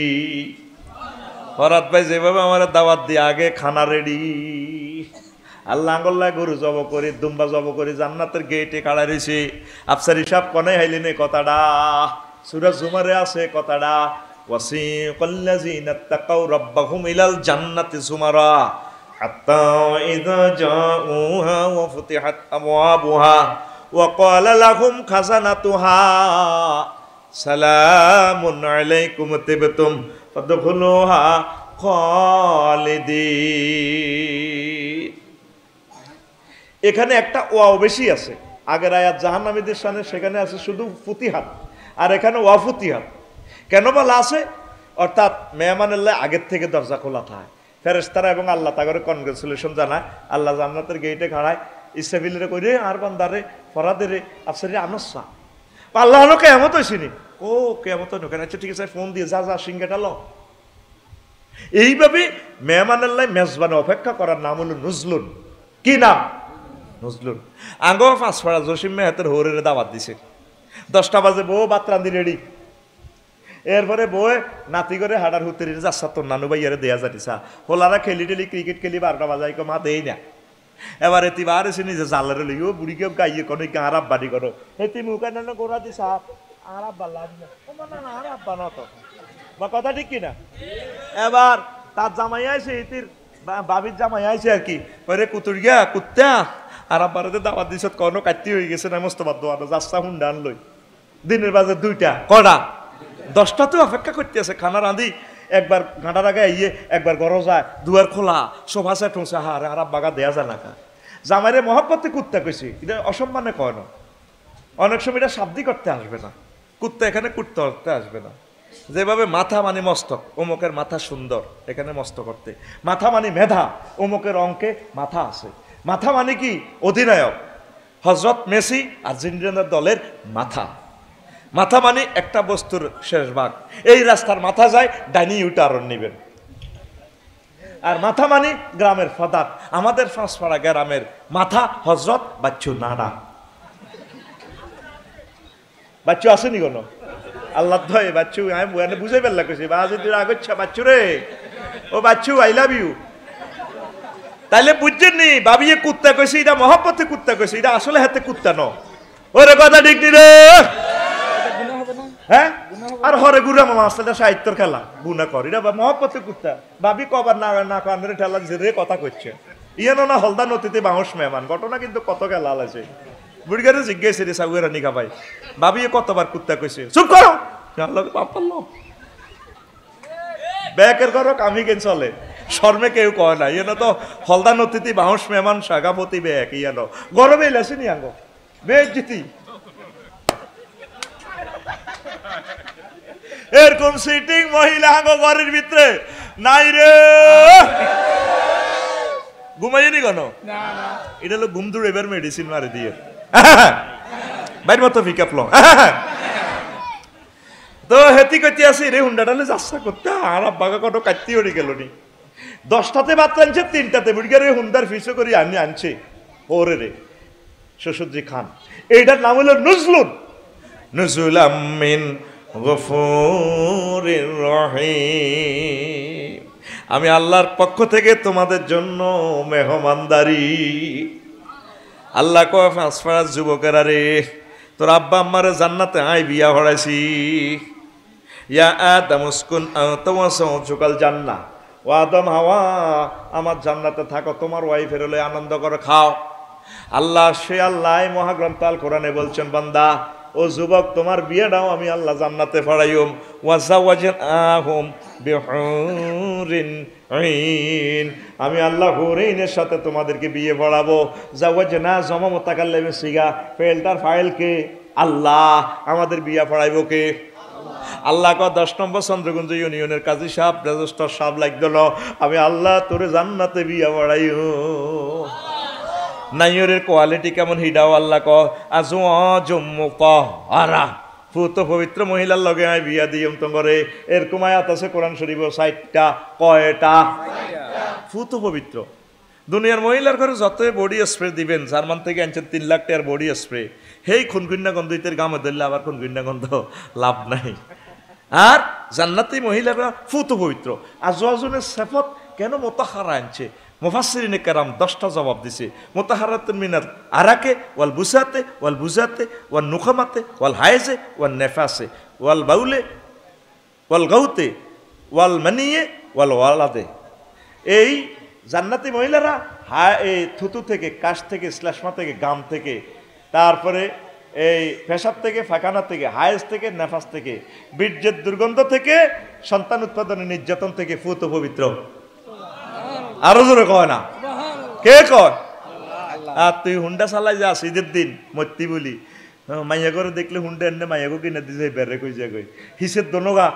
ফরাত ভাই যেভাবে আমার দাওয়াত দিয়ে আগে খানা রেডি আল্লাহ আঙ্গল্লা গরু জব করি দুম্বা জব করি জান্নাতের গেটে কাড়া রেছি আফসার হিসাব কনে হাইলেনে কথাটা সুরা জুমারে আছে কথাটা وسيق الذين اتقوا ربهم إلى الجنة زمرا حتى إذا جاءوها وفتحت أبوابها وقال لهم خزنتها سلام عليكم تبتم এখানে একটা ওয়াও বেশি আছে আগের আয়াত জাহান্নামীদের সামনে সেখানে আছে শুধু ফুতিহাত আর এখানে ওয়া ফুতিহাত কেন বলা আছে অর্থাৎ মেহমানুল্লাহ আগের থেকে দরজা খোলা থাকে ফেরেস্তারা এবং আল্লাহ তাগরে কনগ্রেচুলেশন জানায় আল্লাহ জান্নাতের গেইটে খাড়ায় ইসাবিলরে করে আর বান্দারে ফরাদের আফসারে আনসা আল্লাহ কেমত হয়েছিনি ও কেমন তো ঢোকেন আচ্ছা ঠিক আছে ফোন দিয়ে যা যা সিঙ্গাটা লো এইভাবে মেহমান আল্লাহ মেজবানে অপেক্ষা করার নাম হলো নজলুন কি নাম নজলুন আঙ্গ পাঁচপাড়া জসিম মেহতের হৌরের দাওয়াত দিছে দশটা বাজে বউ বাতরান্দি রেডি এরপরে বই নাতি করে হাডার হুতের যাচ্ছা তোর নানু ভাই আরে দেয়া যাটিসা হোলারা খেলি টেলি ক্রিকেট খেলি বারোটা বাজাই কো মা দেই না এবার এতিবার এসে নিজে জালারে লইও বুড়ি কেউ গাইয়ে কোনো গাঁ বাড়ি করো এতি মুখে নানো গোড়া দিছা মানে বা কথা কিনা এবার জামাই জামাই আর কি কুত্তা দিছত হয়ে গেছে না দিনের বাজে দুইটা কড়া দশটা তো অপেক্ষা করতে আছে খানা রাঁধি একবার গাঁটা রাখা ইয়ে একবার গরো যায় দুয়ার খোলা সোফা সে হচ্ছে হার আর বাগা দেয়া যায় না জামাইরে মহব্বতে কুত্তা কইছি এটা অসম্মানে কয় না অনেক সময় এটা শাব্দি করতে আসবে না কুত্তা এখানে কুটতে অর্থে আসবে না যেভাবে মাথা মানে মস্তক অমুকের মাথা সুন্দর এখানে মস্ত করতে মাথা মানে মেধা অমুকের অঙ্কে মাথা আছে মাথা মানে কি অধিনায়ক হজরত মেসি আর্জেন্টিনার দলের মাথা মাথা মানে একটা বস্তুর শেষ ভাগ এই রাস্তার মাথা যায় ডাইনি ইউটারন নেবেন আর মাথা মানে গ্রামের ফাদার আমাদের ফাঁসপাড়া গ্রামের মাথা হজরত বাচ্চু নানা বাচ্চু নি কোনো আল্লাহ ধয় বাচ্চু আমি ওখানে বুঝে ফেললা কইছি বা যদি হচ্ছে বাচ্চু রে ও বাচ্চু আই লাভ ইউ তাইলে বুঝছেন নি বাবিয়ে কুত্তা কইছে এটা মহব্বতে কুত্তা কইছে এটা আসলে হাতে কুত্তা ন ওরে কথা ঠিক নি রে হ্যাঁ আর হরে গুরা মামা আসলে সাহিত্যর খেলা গুনা কর এটা মহব্বতে কুত্তা বাবি কবার না না কান্দরে ঠেলা রে কথা কইছে ইয়ে না হলদা নদীতে বাঁশ মেহমান ঘটনা কিন্তু কত খেলা আছে বুড়িগারে জিজ্ঞেস রে সাউয়েরা নিগা ভাই ভাবিয়ে কতবার কুত্তা কইছে চুপ করো আল্লাহ পাপ পারলো ব্যাকের করো আমি কেন চলে শর্মে কেউ কয় না ইয়েন তো হলদান অতিথি বাহস মেহমান সাগাপতি ব্যাক ইয়ানো গরমে লেসেনি আগো বেশ জিতি এরকম সিটিং মহিলা আগো ঘরের ভিতরে নাই রে ঘুমাইনি কেন এটা হলো ঘুম দূর এবার মেডিসিন মারে দিয়ে বাইর মতো ভিকাপ আপলো তো হেতি কইতে আসি রে হুন্ডাটালে যাচ্ছা করতে আর আব্বাকে কত কাটতে হয়ে গেল নি দশটাতে ভাত আনছে তিনটাতে বুড়িকে রে হুন্ডার ফিসো করি আমি আনছে ওরে রে শ্বশুরজি খান এইটার নাম হলো নজলুন নজুলামিন গফুরির রহিম আমি আল্লাহর পক্ষ থেকে তোমাদের জন্য মেহমানদারি আল্লাহ কয় ফাঁসফাঁস যুবকেরা রে তোর আব্বা আম্মারে জান্নাতে আয় বিয়া হড়াইছি ইয়া আদম উসকুন তোমার চুকাল জান্না ও আদম হাওয়া আমার জান্নাতে থাকো তোমার ওয়াইফের হলে আনন্দ করে খাও আল্লাহ সে আল্লাহ মহাগ্রন্থ আল কোরআনে বলছেন বান্দা ও যুবক তোমার বিয়েটাও আমি আল্লাহ জান্নাতে ফড়াইম ওয়াজা ওয়াজেন আহম বেহরিন আমি আল্লাহ হুরেইনের সাথে তোমাদেরকে বিয়ে পড়াবো যে না জমা মোতাকাল লেবে সিগা ফেলটার কে আল্লাহ আমাদের বিয়া পড়াইব কে আল্লাহ ক দশ নম্বর চন্দ্রগঞ্জ ইউনিয়নের কাজী সাপ রেজিস্টার সাপ লাগদল আমি আল্লাহ তোরে জান্নাতে বিয়া পড়াইও নাইয়রের কোয়ালিটি কেমন হিডাও আল্লাহ ক আজ জম্মু ক আরা ফুত পবিত্র মহিলার লগে আমি বিয়া তো করে এরকম আয়াত আছে কোরআন শরীফ সাইটটা কয়টা ফুত পবিত্র দুনিয়ার মহিলার ঘরে যত বডি স্প্রে দিবেন জার্মান থেকে আনছেন তিন লাখ টাকার বডি স্প্রে হেই খুনগুন্না গন্ধ ইতের গামে ধরলে আবার খুনগুন্না গন্ধ লাভ নাই আর জান্নাতি মহিলারা ফুত পবিত্র আর জজনের সেফত কেন মোতাহারা আনছে মোফাসরিনে কারাম দশটা জবাব দিছে মোতাহারাত মিনার আরাকে ওয়াল বুসাতে ওয়াল বুজাতে ওয়াল নুখামাতে ওয়াল হায়েজে ওয়াল নেফাসে ওয়াল বাউলে ওয়াল গাউতে ওয়াল মানিয়ে ওয়াল ওয়ালাদে এই জান্নাতি মহিলারা হা এই থুতু থেকে কাশ থেকে শ্লেষ্মা থেকে গাম থেকে তারপরে এই পেশাব থেকে ফাঁকানা থেকে হায়েস থেকে নেফাস থেকে বীর্যের দুর্গন্ধ থেকে সন্তান উৎপাদনের নির্যাতন থেকে ফুত পবিত্র আরো জোরে কয় না কে কয় আর তুই হুন্ডা চালাই যাস ঈদের দিন মত্তি বলি মাইয়া করে দেখলে হুন্ডা এনে মাইয়াকে কিনে দিছে বেড়ে কই যা কই হিসের দনগা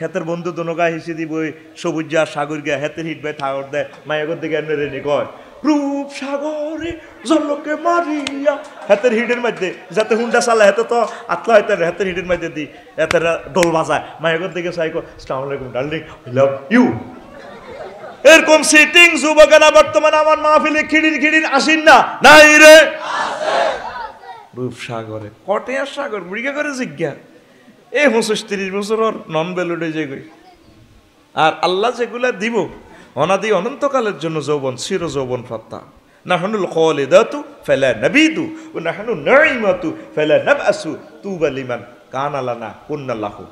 হেতের বন্ধু দনগা হিসে দিব সবুজ যা সাগর গিয়া হেতের হিট ভাই থাগর দেয় মাইয়াকর দিকে এমনি রেনি কয় রূপ সাগরে জলকে মারিয়া হাতের হিডের মধ্যে যাতে হুন্ডা চালা হেতে তো আতলা হইতে হাতের হিডের মধ্যে দি এতে ডোল বাজায় মায়ের দিকে সাইকো আসসালামু আলাইকুম ডার্লিং আই লাভ ইউ এরকম সিটিং যুবকেরা বর্তমানে আমার মাহফিলে খিড়ির খিড়ির আসিন না নাই রে রূপসাগরে কটেয়ার সাগর মুড়িগা করে জিজ্ঞা এ হুঁচুশ তিরিশ বছর নন বেলুডে যে আর আল্লাহ যেগুলা দিব অনাদি অনন্তকালের জন্য যৌবন চির যৌবন ফত্তা নাহানুল খলিদাতু ফালা নাবিদু ও নাহানু নাইমাতু ফালা নাবাসু তুবা লিমান কানালানা কুন্নাল্লাহু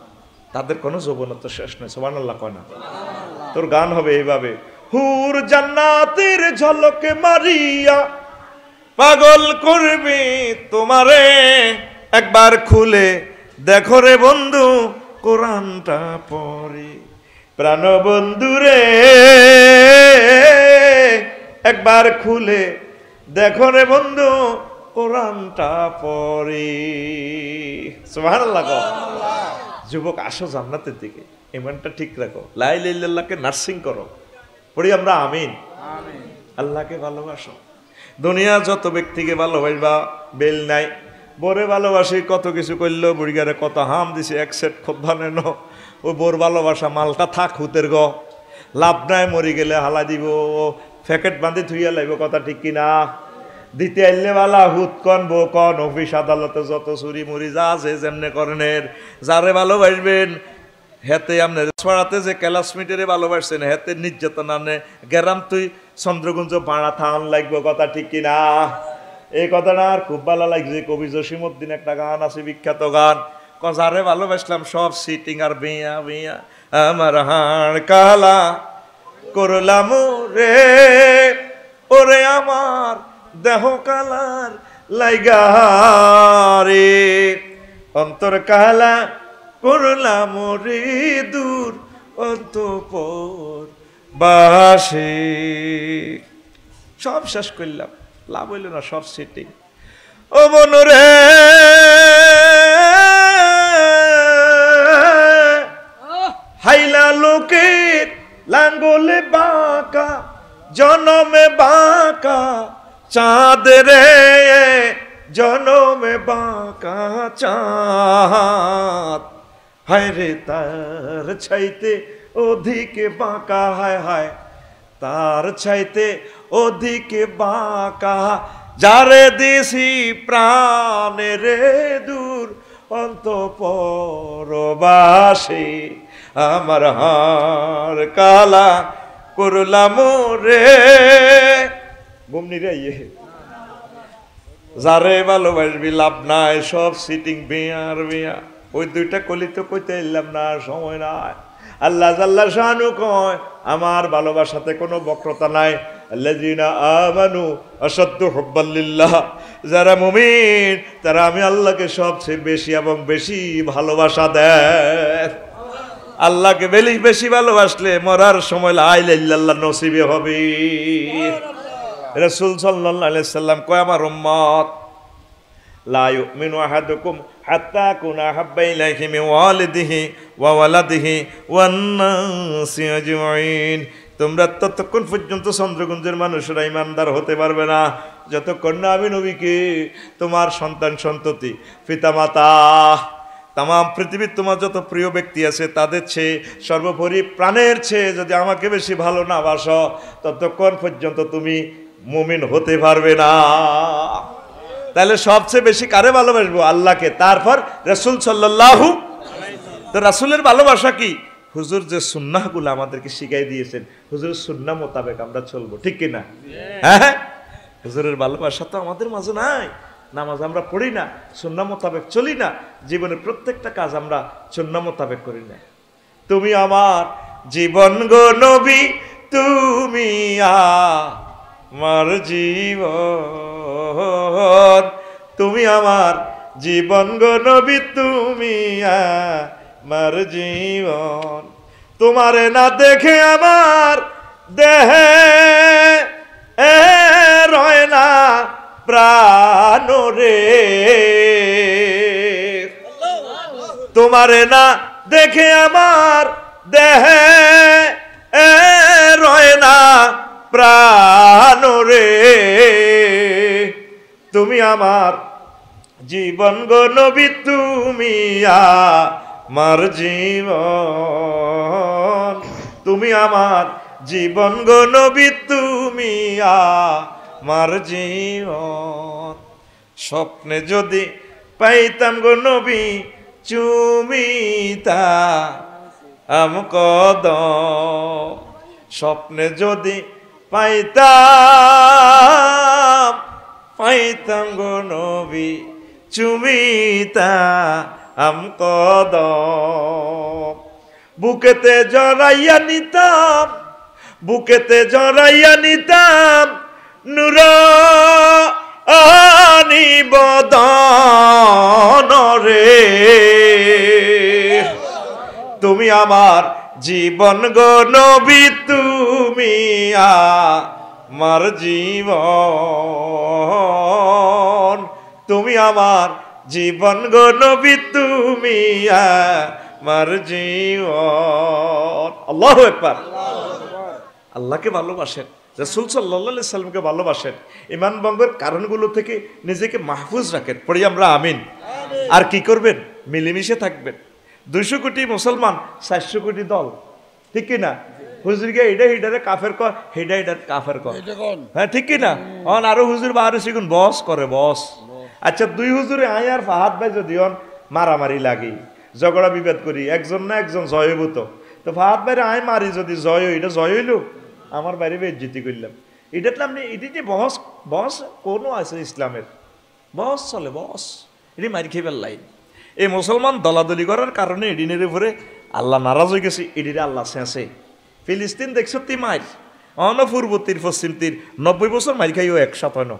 তাদের কোনো যৌবনত্ব শেষ নয় সুবহানাল্লাহ কয় না তোর গান হবে এইভাবে হুর জান্নাতের ঝলকে মারিয়া পাগল করবি তোমারে একবার খুলে দেখো রে বন্ধু কোরআনটা পরে প্রাণ বন্ধুরে একবার খুলে দেখো রে বন্ধু কোরআনটা পরে সুবহানাল্লাহ যুবক আসো জান্নাতের দিকে ইমানটা ঠিক রাখো লাইল্লাহকে নার্সিং করো পড়ি আমরা আমিন আল্লাহকে ভালোবাসো দুনিয়া যত ব্যক্তিকে ভালোবাসবা বেল নাই বোরে ভালোবাসি কত কিছু করলো বুড়িগারে কত হাম দিছি এক সেট খোদ্া নেন ও বোর ভালোবাসা মালটা থাক হুতের গ লাভ নাই মরি গেলে হালা দিব ফ্যাকেট বাঁধে থুইয়া লাগবে কথা ঠিক কিনা দিতে আইলে বালা হুত কন বো কন অফিস আদালতে যত চুরি মুড়ি যা আছে যেমনে করণের যারে ভালোবাসবেন হেতে আমনে ছড়াতে যে ক্লাসমেটেরে ভালোবাসছেন হেতে নির্যাতন নে গেরাম তুই চন্দ্রগুঞ্জ বাড়া থান লাগবো কথা ঠিক কিনা এই কথাটা আর খুব ভালো লাগছে কবি জসিমুদ্দিন একটা গান আছে বিখ্যাত গান কজারে ভালোবাসলাম সব সিটিং আর বিয়া বিয়া আমার হাড় কালা করলাম রে ওরে আমার দেহ কালার লাইগা রে অন্তর কালা করলাম রে দূর অন্তপর বাসে সব শেষ করলাম লাভ হইল না সব সেটিং ও মনোরে হাইলা লোকের লাঙ্গলে বাঁকা জনমে বাঁকা চাঁদ রে জনমে বাঁকা চাঁদ হায় রে তার ছাইতে ওদিকে বাঁকা হায় হায় তার ছাইতে ওদিকে বাঁকা যারে দিছি প্রাণে রে দূর অন্তপরবাসে আমার হার কালা করলাম রে ঘুমনি রে ইয়ে। যারে ভালোবাসবি লাভ নাই সব সিটিং বেয়ার বেয়া ওই দুইটা কলি তো কইতে এলাম না সময় নাই আল্লাহ আল্লাহ শাহানু কয় আমার ভালোবাসাতে কোনো বক্রতা নাই আল্লাহিনা আমানু অসত্য হব্বাল্লিল্লাহ যারা মুমিন তারা আমি আল্লাহকে সবচেয়ে বেশি এবং বেশি ভালোবাসা দেয় আল্লাহকে বেলি বেশি ভালোবাসলে মরার সময় লাইল্লাহ নসিবে হবে রসুল সাল্লাহ সাল্লাম কয় আমার উম্মত লা ইউমিনু আহাদুকুম হাত্তা কুনা হাব্বা ইলাইহি মিন ওয়ালিদিহি ওয়া ওয়ালাদিহি ওয়ান নাসি আজমাইন তোমরা ততক্ষণ পর্যন্ত চন্দ্রগঞ্জের মানুষেরা ইমানদার হতে পারবে না যতক্ষণ না আমি নবীকে তোমার সন্তান সন্ততি পিতামাতা তাম পৃথিবীর তোমার যত প্রিয় ব্যক্তি আছে তাদের চেয়ে সর্বোপরি প্রাণের চেয়ে যদি আমাকে বেশি ভালো না বাস ততক্ষণ পর্যন্ত তুমি মুমিন হতে পারবে না তাহলে সবচেয়ে বেশি কারে ভালোবাসবো আল্লাহকে তারপর রসুল সাল্লাহ তো রাসুলের ভালোবাসা কি হুজুর যে গুলো আমাদেরকে শিখাই দিয়েছেন হুজুর সুন্না মোতাবেক আমরা চলবো ঠিক কিনা হ্যাঁ, হ্যাঁ হুজুরের ভালোবাসা তো আমাদের মাঝে নাই নামাজ আমরা পড়ি না সুন্না মোতাবেক চলি না জীবনের প্রত্যেকটা কাজ আমরা সুন্না মোতাবেক করি না তুমি আমার জীবন গো নবী তুমি আমার জীবন জীবন তুমি আমার জীবন গনবি তুমি আমার জীবন তোমারে না দেখে আমার দেহে এ রয় না প্রাণ রে তোমারে না দেখে আমার দেহে তুমি আমার জীবন গো নবী তুমি আমার জীবন তুমি আমার জীবন গো নবী তুমি আমার জীবন স্বপ্নে যদি পাইতাম গো নবী চুমিতা কদ স্বপ্নে যদি পাইতাম পাইতাম গো নবী চুমিতা আম বুকেতে জড়াইয়া নিতাম বুকেতে জড়াইয়া নিতাম নুর আনি বদন রে তুমি আমার জীবন গো নবী তুমি আ আমার জীবন তুমি আমার জীবন গো তুমি আমার জীবন আল্লাহ একবার আল্লাহকে ভালোবাসেন রসুল সাল্লা সাল্লামকে ভালোবাসেন ইমান বঙ্গের কারণগুলো থেকে নিজেকে মাহফুজ রাখেন পড়ি আমরা আমিন আর কি করবেন মিলেমিশে থাকবেন দুইশো কোটি মুসলমান চারশো কোটি দল ঠিক কিনা গিয়ে হিডে হেডারে কাফের কর হিডে হেডার কাফের কর হ্যাঁ ঠিক কি না অন আরো হুজুর বাহারে শিখুন বস করে বস আচ্ছা দুই হুজুরে আই আর ফাহাদ ভাই যদি অন মারামারি লাগে ঝগড়া বিবাদ করি একজন না একজন জয় হইব তো তো ফাহাদ ভাইরে আয় মারি যদি জয় হই এটা জয় হইলো আমার বাইরে বেজ্জিতি করলাম এটা তো আপনি এটি যে বহস বহস কোনো আছে ইসলামের বস চলে বস এটি মারি খেয়ে লাই এই মুসলমান দলাদলি করার কারণে এডিনের উপরে আল্লাহ নারাজ হয়ে গেছে এডিরে আল্লাহ শেঁচে ফিলিস্তিন তি মাইল অন পূর্ব তীর পশ্চিম তীর নব্বই বছর মাইল খাইও এক ন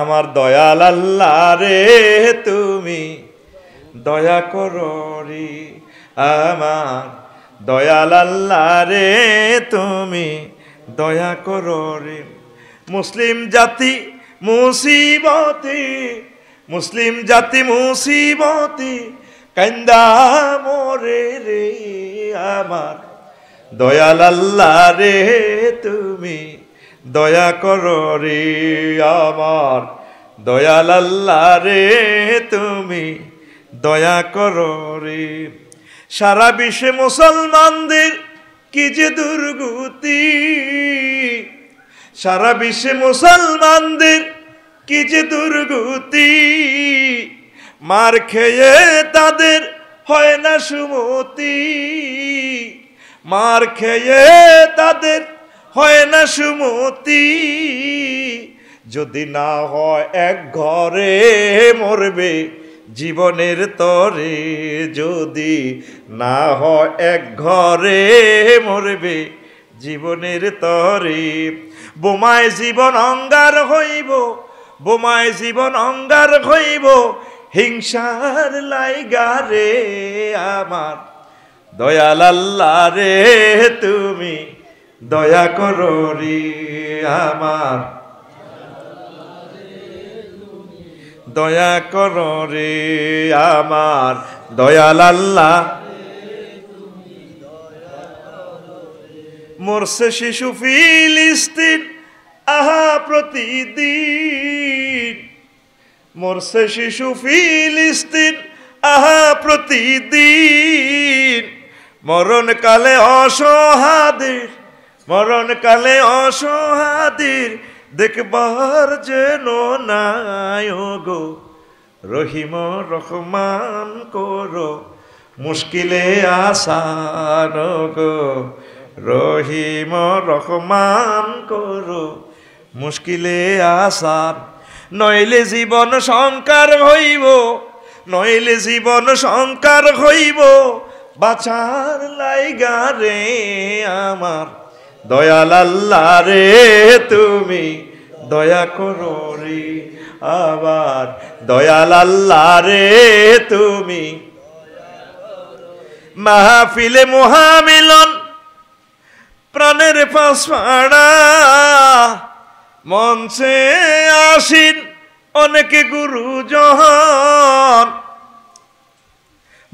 আমার দয়াল আল্লাহ রে তুমি দয়া করি আমার দয়াল আল্লাহ রে তুমি দয়া করি মুসলিম জাতি মুসিবতি মুসলিম জাতি মুসিবতি কান্দা মরে রে আমার দয়াল আল্লাহ রে তুমি দয়া করো রে আমার দয়াল আল্লাহ রে তুমি দয়া করো রে সারা বিশ্বে মুসলমানদের কি যে দুর্গতি সারা বিশ্বে মুসলমানদের কি যে দুর্গতি মার খেয়ে তাদের হয় না সুমতি মার খেয়ে তাদের হয় না সুমতি যদি না হয় এক ঘরে মরবে জীবনের তরে যদি না হয় এক ঘরে মরবে জীবনের তরে বোমায় জীবন অঙ্গার হইব বোমায় জীবন অঙ্গার হইব হিংসার লাইগারে আমার দয়াল আল্লাহ রে তুমি দয়া করো রে আমার দয়া করো রে আমার দয়াল আল্লাহ মরছে শিশু ফিলিস্তিন আহা প্রতিদিন মরছে শিশু ফিলিস্তিন আহা প্রতিদিন মরণকালে অসহাদের কালে অসহাদের দেখবার যেন নাই রহিম রহমান করো মুশকিলে আসার গো রহিম রহমান করো মুশকিলে আসার নইলে জীবন সংকার হইব নইলে জীবন সংকার হইব বাছার লাইগা রে আমার দয়াল আল্লাহ রে তুমি দয়া করো রে আবার দয়াল আল্লাহ রে তুমি মাহফিলে মহামিলন প্রাণের পাশাড়া মঞ্চে আসিন অনেকে গুরুজন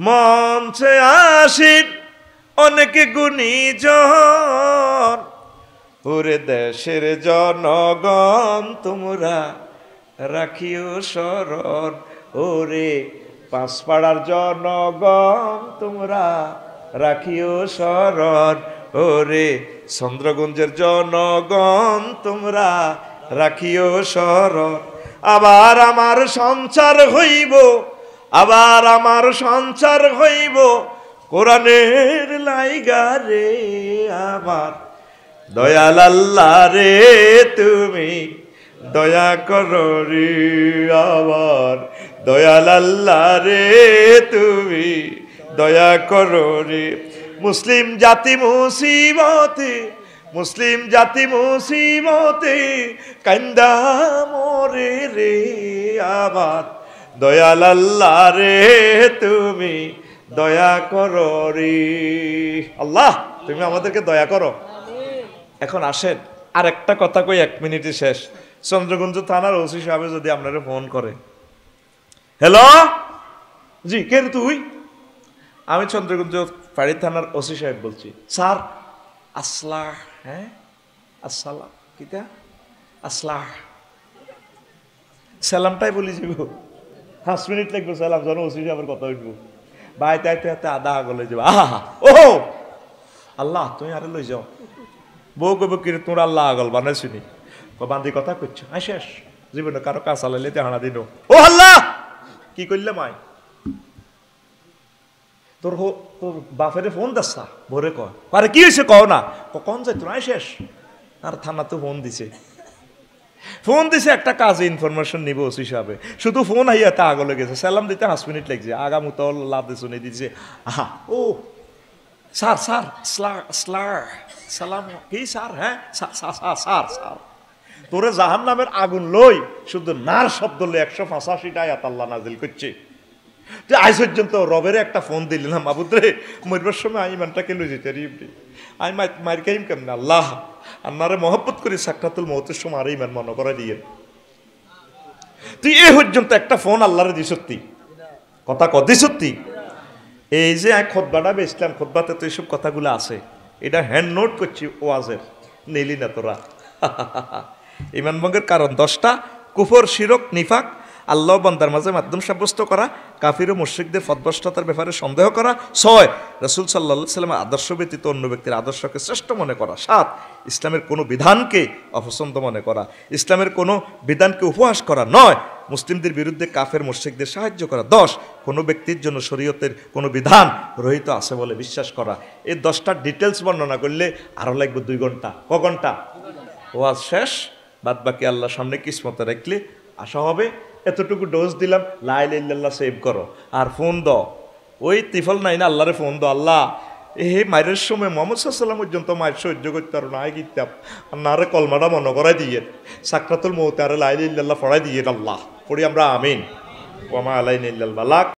মঞ্চে আসিন অনেক গুণীজন ওরে দেশের জনগণ তোমরা রাখিও শরণ ওরে পাঁচপাড়ার জনগণ তোমরা রাখিও শরণ ওরে চন্দ্রগঞ্জের জনগণ তোমরা রাখিও শরণ আবার আমার সঞ্চার হইব আবার আমার সঞ্চার হইব কোরআনের লাইগা রে আমার দয়াল আল্লাহ রে তুমি দয়া করো রে আমার দয়াল আল্লাহ রে তুমি দয়া করো রে মুসলিম জাতি মুসিবতে মুসলিম জাতি মুসিবতে কান্দা মরে রে আবার দয়াল আল্লাহ রে তুমি দয়া করো রে আল্লাহ তুমি আমাদেরকে দয়া করো এখন আসেন আর একটা কথা কই এক মিনিটই শেষ চন্দ্রগঞ্জ থানার ওসি সাহেব যদি আপনারা ফোন করে হ্যালো জি কে তুই আমি চন্দ্রগঞ্জ ফাড়ি থানার ওসি সাহেব বলছি স্যার আসলা হ্যাঁ আসসালাম কিতা আসলা সালামটাই বলি যাব পাঁচ মিনিট লাগবে সালাম জানো ওসি আবার কথা উঠব ভাই তাইতে হাতে আদা আগলে যাবে আহা ও আল্লাহ তুমি আরে লই যাও বউ কব কি তোর আল্লাহ আগল বানাইছি নি বান্দি কথা করছো আই শেষ জীবনে কারো কাজ আলাইলে হানা দিন ও আল্লাহ কি করলে মাই তোর হো তোর বাপেরে ফোন দাসা ভরে কয় আরে কি হয়েছে কও না কখন যাই তোর শেষ আর তো ফোন দিছে ফোন দিছে একটা কাজে ইনফরমেশন নিব ওসি সাহেবে শুধু ফোন আইয়া তা আগলে গেছে সালাম দিতে পাঁচ মিনিট লাগছে আগাম উতল লাভ দিছে শুনে দিছে আহা ও স্যার স্যার স্লার স্লার সালাম কি স্যার হ্যাঁ স্যার স্যার স্যার তোরে জাহান নামের আগুন লই শুধু নার শব্দ লই একশো পঁচাশিটা আতাল্লা নাজিল করছে তুই আজ পর্যন্ত রবের একটা ফোন দিলি না মাবুদরে মরবার সময় আইমানটাকে লই যেতে রিবলি আমি মার খাইম কেমন আল্লাহ আন্নারে মহাপত করি সাক্ষাতুল মহতের সময় আর ইমান মনে করে দিয়ে তুই এ পর্যন্ত একটা ফোন আল্লাহরে দি সত্যি কথা ক দি সত্যি এই যে খোদবাটা বেসলাম ইসলাম খোদবাতে তো এইসব কথাগুলো আছে এটা হ্যান্ড নোট করছি ওয়াজের নিলি না তোরা [LAUGHS] ইমানবঙ্গের কারণ দশটা কুফর শিরক নিফাক আল্লাহ বান্দার মাঝে মাধ্যম সাব্যস্ত করা কাফির ও মুশ্রিকদের ফদবষ্টতার ব্যাপারে সন্দেহ করা ছয় রসুল সাল্লাহ সাল্লামের আদর্শ ব্যতীত অন্য ব্যক্তির আদর্শকে শ্রেষ্ঠ মনে করা সাত ইসলামের কোনো বিধানকে অপছন্দ মনে করা ইসলামের কোনো বিধানকে উপহাস করা নয় মুসলিমদের বিরুদ্ধে কাফের মুশ্রিকদের সাহায্য করা দশ কোনো ব্যক্তির জন্য শরীয়তের কোনো বিধান রহিত আছে বলে বিশ্বাস করা এই দশটা ডিটেলস বর্ণনা করলে আরও লাগবে দুই ঘন্টা ক ঘন্টা ওয়াজ শেষ বাদ বাকি আল্লাহ সামনে কিসমতে রাখলে আশা হবে এতটুকু ডোজ দিলাম লাই লাল্লাহ সেভ করো আর ফোন দ ওই তিফল নাই না আল্লাহরে ফোন দ আল্লাহ এ মায়ের সময় মোহাম্মদ সাল্লাম পর্যন্ত মায়ের সহ্য করতে পারো না গিতাম নারে কলমাটা মনে করাই দিয়ে সাক্ষাতুল মৌতে আর লাইল ফড়াই দিয়ে আল্লাহ পড়ি আমরা আমিন ওমা আলাইন ইল্লাল্লাহ